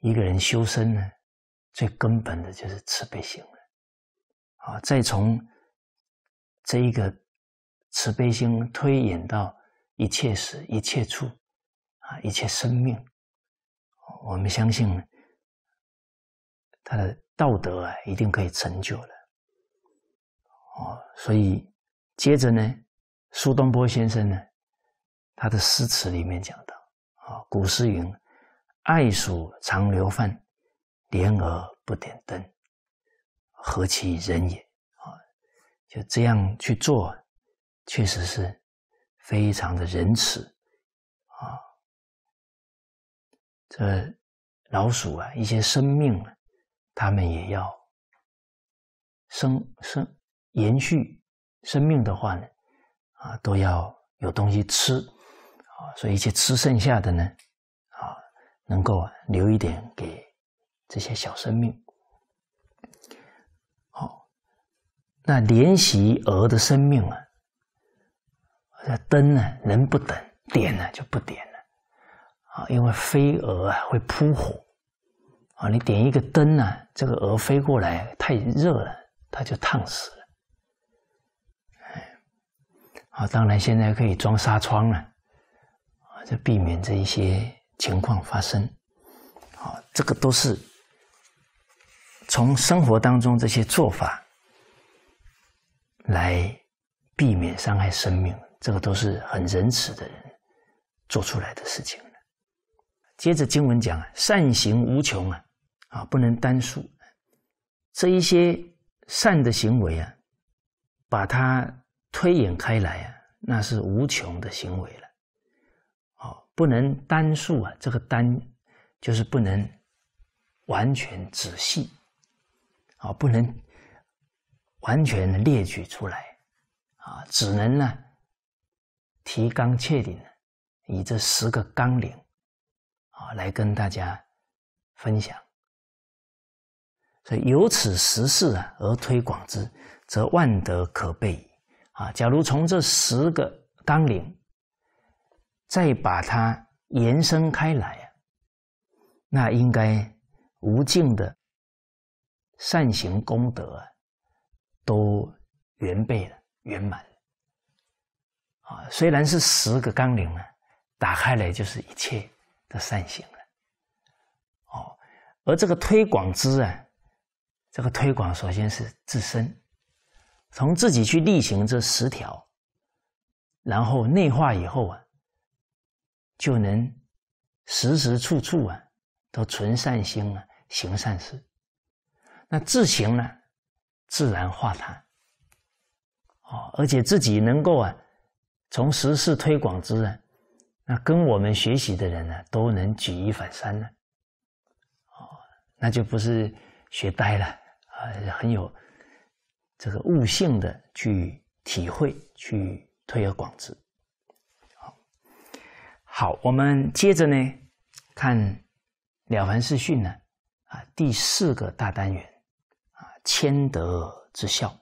一个人修身呢，最根本的就是慈悲心了。啊，再从这一个慈悲心推演到一切时、一切处，啊，一切生命，我们相信他的道德啊，一定可以成就了。哦，所以接着呢。苏东坡先生呢，他的诗词里面讲到：“啊，古诗云，爱鼠常留饭，怜蛾不点灯，何其人也！”啊，就这样去做，确实是非常的仁慈啊。这老鼠啊，一些生命，啊，他们也要生生延续生命的话呢。啊，都要有东西吃，啊，所以一些吃剩下的呢，啊，能够留一点给这些小生命。好，那怜惜鹅的生命啊，这灯呢，能不等，点呢就不点了，啊，因为飞蛾啊会扑火，啊，你点一个灯呢，这个鹅飞过来太热了，它就烫死了。啊，当然现在可以装纱窗了，啊，这避免这一些情况发生。啊，这个都是从生活当中这些做法来避免伤害生命，这个都是很仁慈的人做出来的事情接着经文讲啊，善行无穷啊，啊，不能单数。这一些善的行为啊，把它。推演开来啊，那是无穷的行为了，啊，不能单数啊，这个单，就是不能完全仔细，啊，不能完全列举出来，啊，只能呢，提纲挈领，以这十个纲领，啊，来跟大家分享。所以由此十事啊而推广之，则万德可备矣。啊，假如从这十个纲领，再把它延伸开来啊，那应该无尽的善行功德都完备了、圆满啊，虽然是十个纲领呢，打开来就是一切的善行了。哦，而这个推广之啊，这个推广首先是自身。从自己去力行这十条，然后内化以后啊，就能时时处处啊，都存善心啊，行善事。那自行呢，自然化谈。哦，而且自己能够啊，从实事推广之啊，那跟我们学习的人呢，都能举一反三呢。哦，那就不是学呆了啊，很有。这个悟性的去体会，去推而广之。好好，我们接着呢看了凡四训呢啊，第四个大单元啊，谦德之孝。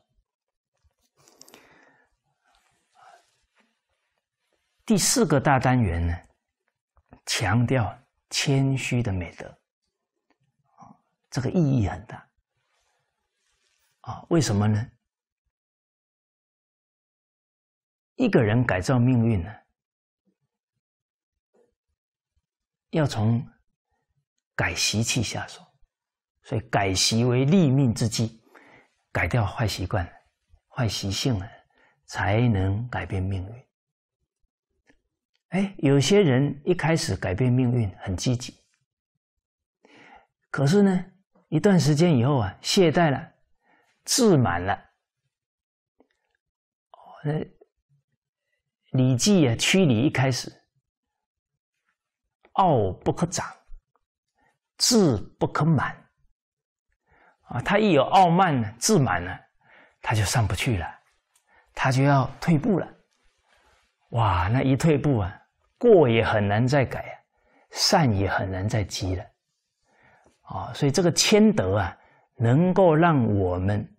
第四个大单元呢，强调谦虚的美德啊，这个意义很大。啊，为什么呢？一个人改造命运呢，要从改习气下手，所以改习为立命之基，改掉坏习惯、坏习性了，才能改变命运。哎，有些人一开始改变命运很积极，可是呢，一段时间以后啊，懈怠了。自满了哦，那《礼记》啊，《曲礼》一开始，傲不可长，志不可满啊。他一有傲慢呢，自满呢，他就上不去了，他就要退步了。哇，那一退步啊，过也很难再改啊，善也很难再积了啊。所以这个谦德啊，能够让我们。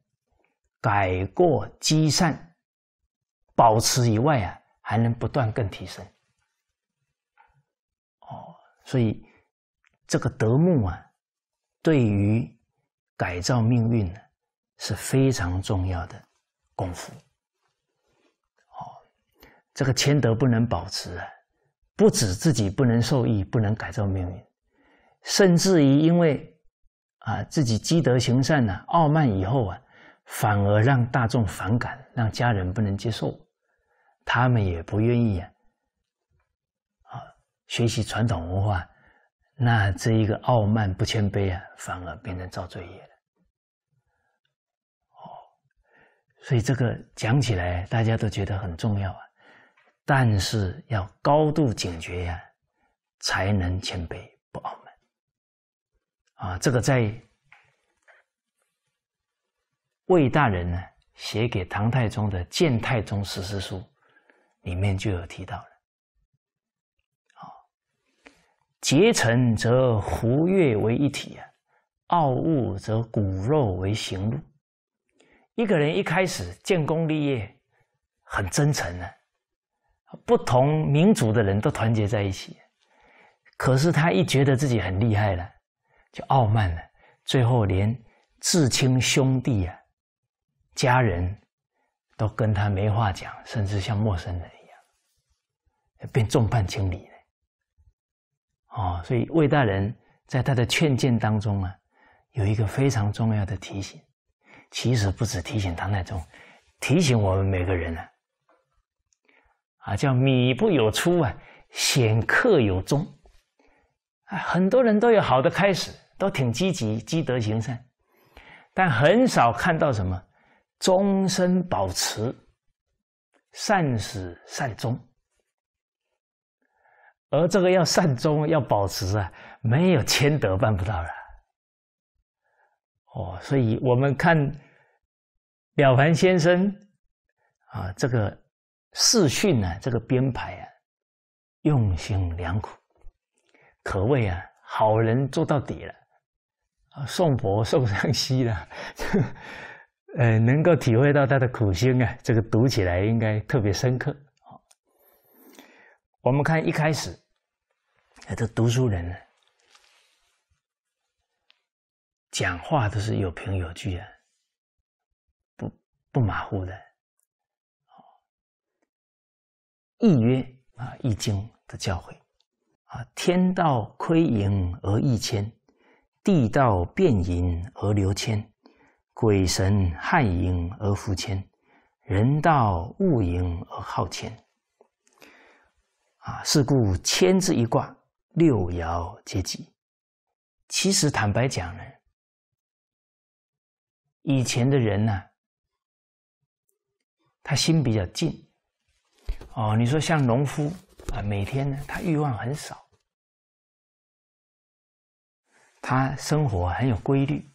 改过积善，保持以外啊，还能不断更提升。哦，所以这个德目啊，对于改造命运呢是非常重要的功夫。哦，这个谦德不能保持啊，不止自己不能受益，不能改造命运，甚至于因为啊自己积德行善呢，傲慢以后啊。反而让大众反感，让家人不能接受，他们也不愿意呀。啊，学习传统文化，那这一个傲慢不谦卑啊，反而变成造罪业了。哦，所以这个讲起来大家都觉得很重要啊，但是要高度警觉呀，才能谦卑不傲慢。啊，这个在。魏大人呢，写给唐太宗的《谏太宗实施书》里面就有提到了：，好，结成则胡越为一体啊，傲物则骨肉为行路。一个人一开始建功立业，很真诚的，不同民族的人都团结在一起。可是他一觉得自己很厉害了，就傲慢了，最后连至亲兄弟啊。家人都跟他没话讲，甚至像陌生人一样，变众叛亲离了。哦，所以魏大人在他的劝谏当中啊，有一个非常重要的提醒，其实不止提醒唐太宗，提醒我们每个人呢，啊，叫米不有出啊，显客有终。哎，很多人都有好的开始，都挺积极积德行善，但很少看到什么。终身保持善始善终，而这个要善终要保持啊，没有千德办不到了。哦，所以我们看了凡先生啊，这个世训呢，这个编排啊，用心良苦，可谓啊好人做到底了啊，送佛送上西了。呃，能够体会到他的苦心啊，这个读起来应该特别深刻。我们看一开始，这读书人呢，讲话都是有凭有据啊，不不马虎的。易曰啊，《易经》的教诲啊，天道亏盈而益谦，地道变盈而流谦。鬼神害盈而福迁，人道恶盈而好迁。啊，是故千字一卦，六爻皆吉。其实坦白讲呢，以前的人呢，他心比较静。哦，你说像农夫啊，每天呢，他欲望很少，他生活很有规律。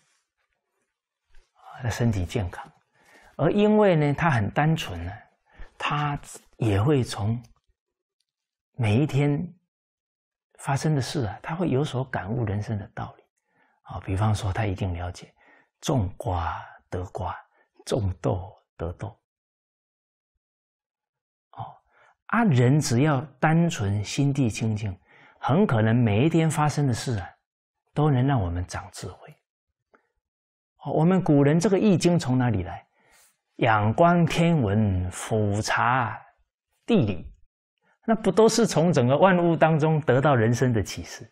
他的身体健康，而因为呢，他很单纯呢，他也会从每一天发生的事啊，他会有所感悟人生的道理。啊，比方说，他一定了解种瓜得瓜，种豆得豆。哦，啊，人只要单纯、心地清净，很可能每一天发生的事啊，都能让我们长智慧。我们古人这个《易经》从哪里来？仰观天文，俯察地理，那不都是从整个万物当中得到人生的启示？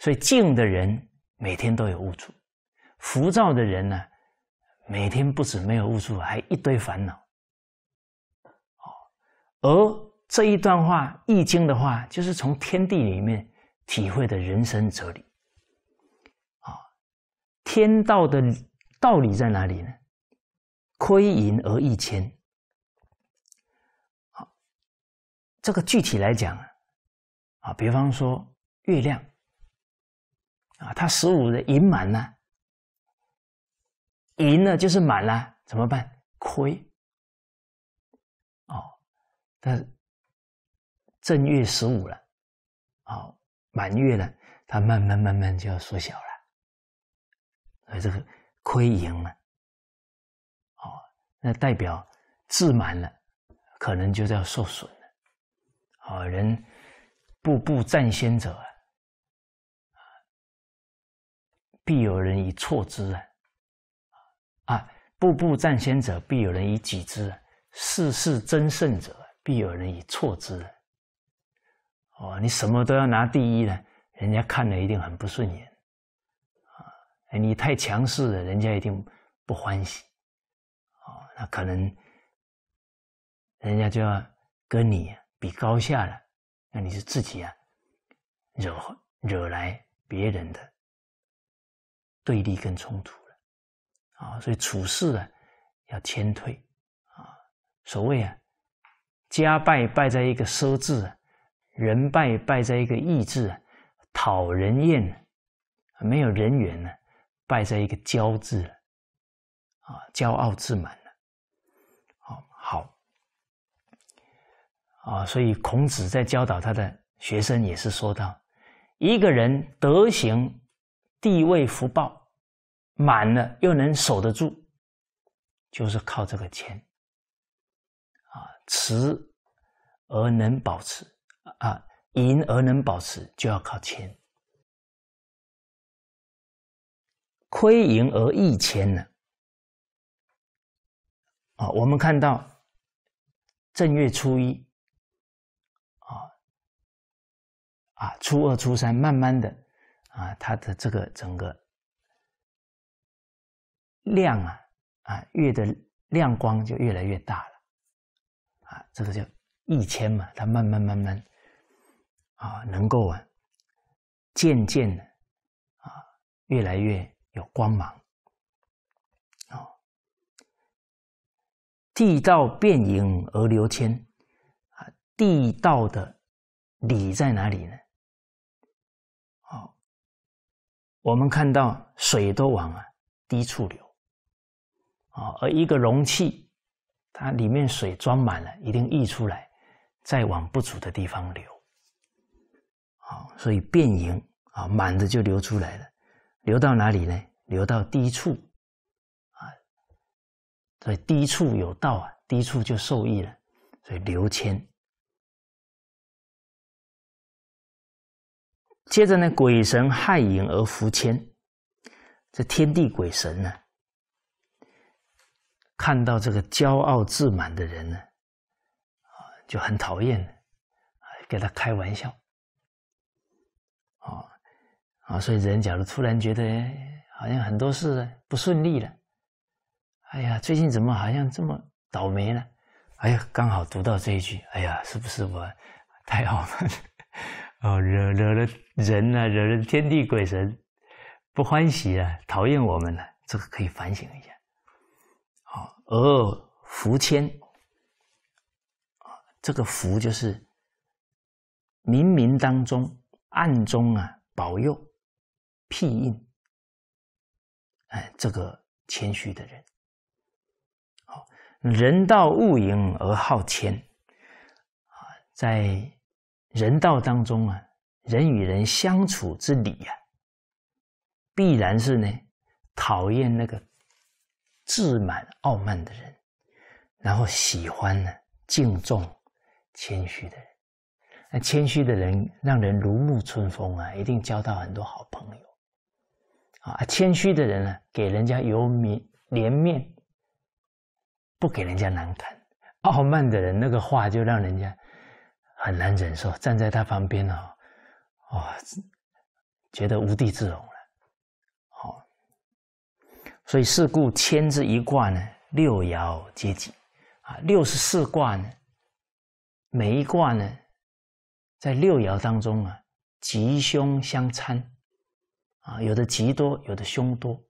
所以静的人每天都有悟处，浮躁的人呢，每天不止没有悟处，还一堆烦恼。哦，而这一段话，《易经》的话，就是从天地里面体会的人生哲理。啊，天道的。道理在哪里呢？亏盈而益谦。好，这个具体来讲啊，啊，比方说月亮啊，它十五的盈满呢，盈呢就是满了，怎么办？亏。哦，但正月十五了，啊，满月了，它慢慢慢慢就要缩小了，所以这个。亏赢了，哦，那代表自满了，可能就要受损了。哦，人步步占先者，啊，必有人以错之；啊，啊，步步占先者，必有人以己之；事事争胜者，必有人以错之。哦，你什么都要拿第一呢，人家看了一定很不顺眼。你太强势了，人家一定不欢喜，哦，那可能人家就要跟你比高下了，那你是自己啊惹惹来别人的对立跟冲突了，啊，所以处事啊要谦退啊，所谓啊家败败在一个奢字啊，人败败在一个义字啊，讨人厌，没有人缘呢。败在一个骄字，啊，骄傲自满了，好，好，啊，所以孔子在教导他的学生，也是说到，一个人德行、地位、福报满了，又能守得住，就是靠这个钱，啊，持而能保持，啊，盈而能保持，就要靠钱。亏盈而益谦呢？啊，我们看到正月初一，啊啊，初二、初三，慢慢的，啊，它的这个整个亮啊啊月的亮光就越来越大了，啊，这个叫益谦嘛，它慢慢慢慢，啊，能够啊，渐渐的啊，越来越。有光芒，哦，地道变盈而流谦，啊，地道的理在哪里呢？哦，我们看到水都往啊低处流，哦，而一个容器，它里面水装满了，一定溢出来，再往不足的地方流，啊，所以变盈啊，满的就流出来了。流到哪里呢？流到低处，啊，所以低处有道啊，低处就受益了，所以流谦。接着呢，鬼神害影而伏谦，这天地鬼神呢，看到这个骄傲自满的人呢，啊，就很讨厌，给他开玩笑，啊。啊，所以人假如突然觉得，好像很多事不顺利了，哎呀，最近怎么好像这么倒霉呢？哎，刚好读到这一句，哎呀，是不是我太好了？哦，惹惹了人啊，惹了天地鬼神不欢喜啊，讨厌我们了。这个可以反省一下。好，偶尔福迁，啊，这个福就是冥冥当中、暗中啊保佑。僻应，哎，这个谦虚的人，好人道物盈而好谦啊，在人道当中啊，人与人相处之理呀，必然是呢，讨厌那个自满傲慢的人，然后喜欢呢，敬重谦虚的人。那谦虚的人让人如沐春风啊，一定交到很多好朋友。啊，谦虚的人呢，给人家有面脸面，不给人家难堪；傲慢的人，那个话就让人家很难忍受。站在他旁边呢，哇，觉得无地自容了。好，所以是故牵之一卦呢，六爻皆吉。啊，六十四卦呢，每一卦呢，在六爻当中啊，吉凶相参。啊，有的吉多，有的凶多，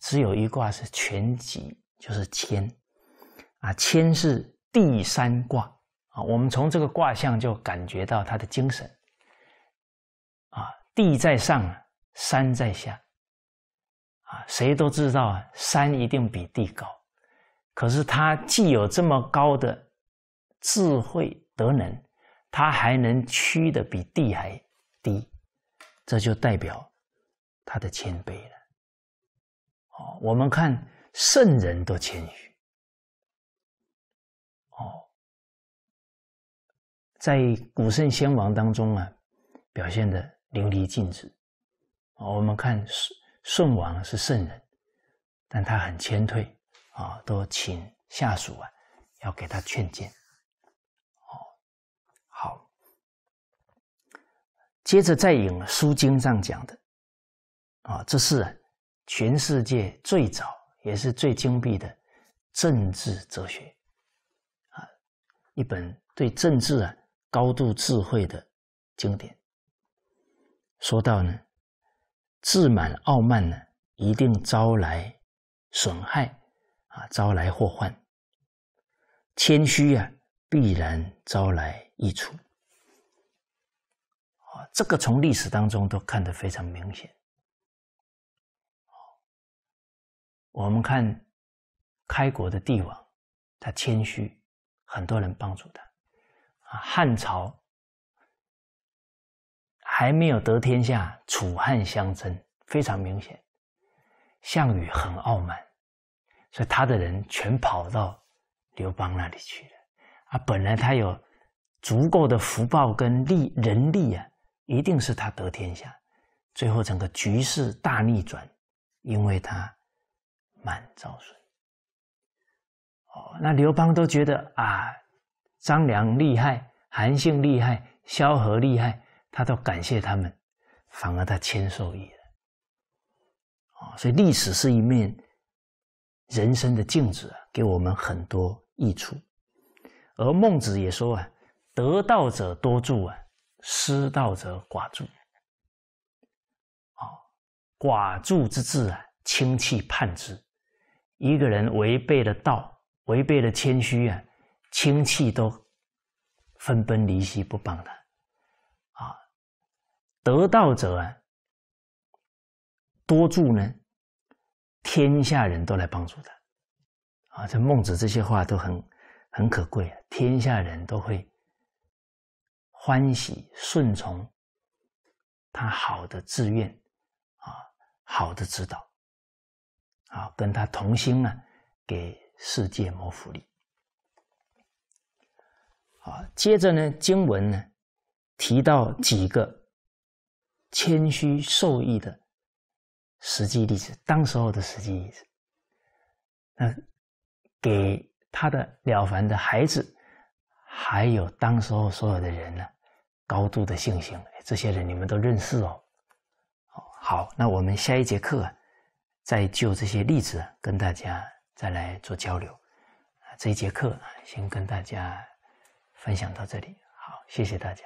只有一卦是全吉，就是谦。啊，谦是地三卦啊。我们从这个卦象就感觉到他的精神。啊，地在上，山在下。啊，谁都知道啊，山一定比地高。可是它既有这么高的智慧德能，它还能屈的比地还低，这就代表。他的谦卑了，哦，我们看圣人都谦虚，哦，在古圣先王当中啊，表现的淋漓尽致。我们看舜舜王是圣人，但他很谦退啊，都请下属啊，要给他劝谏。哦，好，接着再引《书经》上讲的。啊，这是全世界最早也是最精辟的政治哲学啊，一本对政治啊高度智慧的经典。说到呢，自满傲慢呢，一定招来损害啊，招来祸患；谦虚呀，必然招来益处。啊，这个从历史当中都看得非常明显。我们看开国的帝王，他谦虚，很多人帮助他啊。汉朝还没有得天下，楚汉相争非常明显。项羽很傲慢，所以他的人全跑到刘邦那里去了啊。本来他有足够的福报跟力人力啊，一定是他得天下。最后整个局势大逆转，因为他。满招损，哦，那刘邦都觉得啊，张良厉害，韩信厉害，萧何厉害，他都感谢他们，反而他谦受益了，哦，所以历史是一面人生的镜子啊，给我们很多益处。而孟子也说啊，得道者多助啊，失道者寡助。啊，寡助之至啊，亲戚畔之。一个人违背了道，违背了谦虚啊，亲戚都分崩离析，不帮他啊。得道者啊，多助呢，天下人都来帮助他啊。这孟子这些话都很很可贵，啊，天下人都会欢喜顺从他好的志愿啊，好的指导。啊，跟他同心呢，给世界谋福利。啊，接着呢，经文呢提到几个谦虚受益的实际例子，当时候的实际例子。那给他的了凡的孩子，还有当时候所有的人呢，高度的信心。这些人你们都认识哦。好，那我们下一节课。再就这些例子跟大家再来做交流，啊，这一节课先跟大家分享到这里，好，谢谢大家。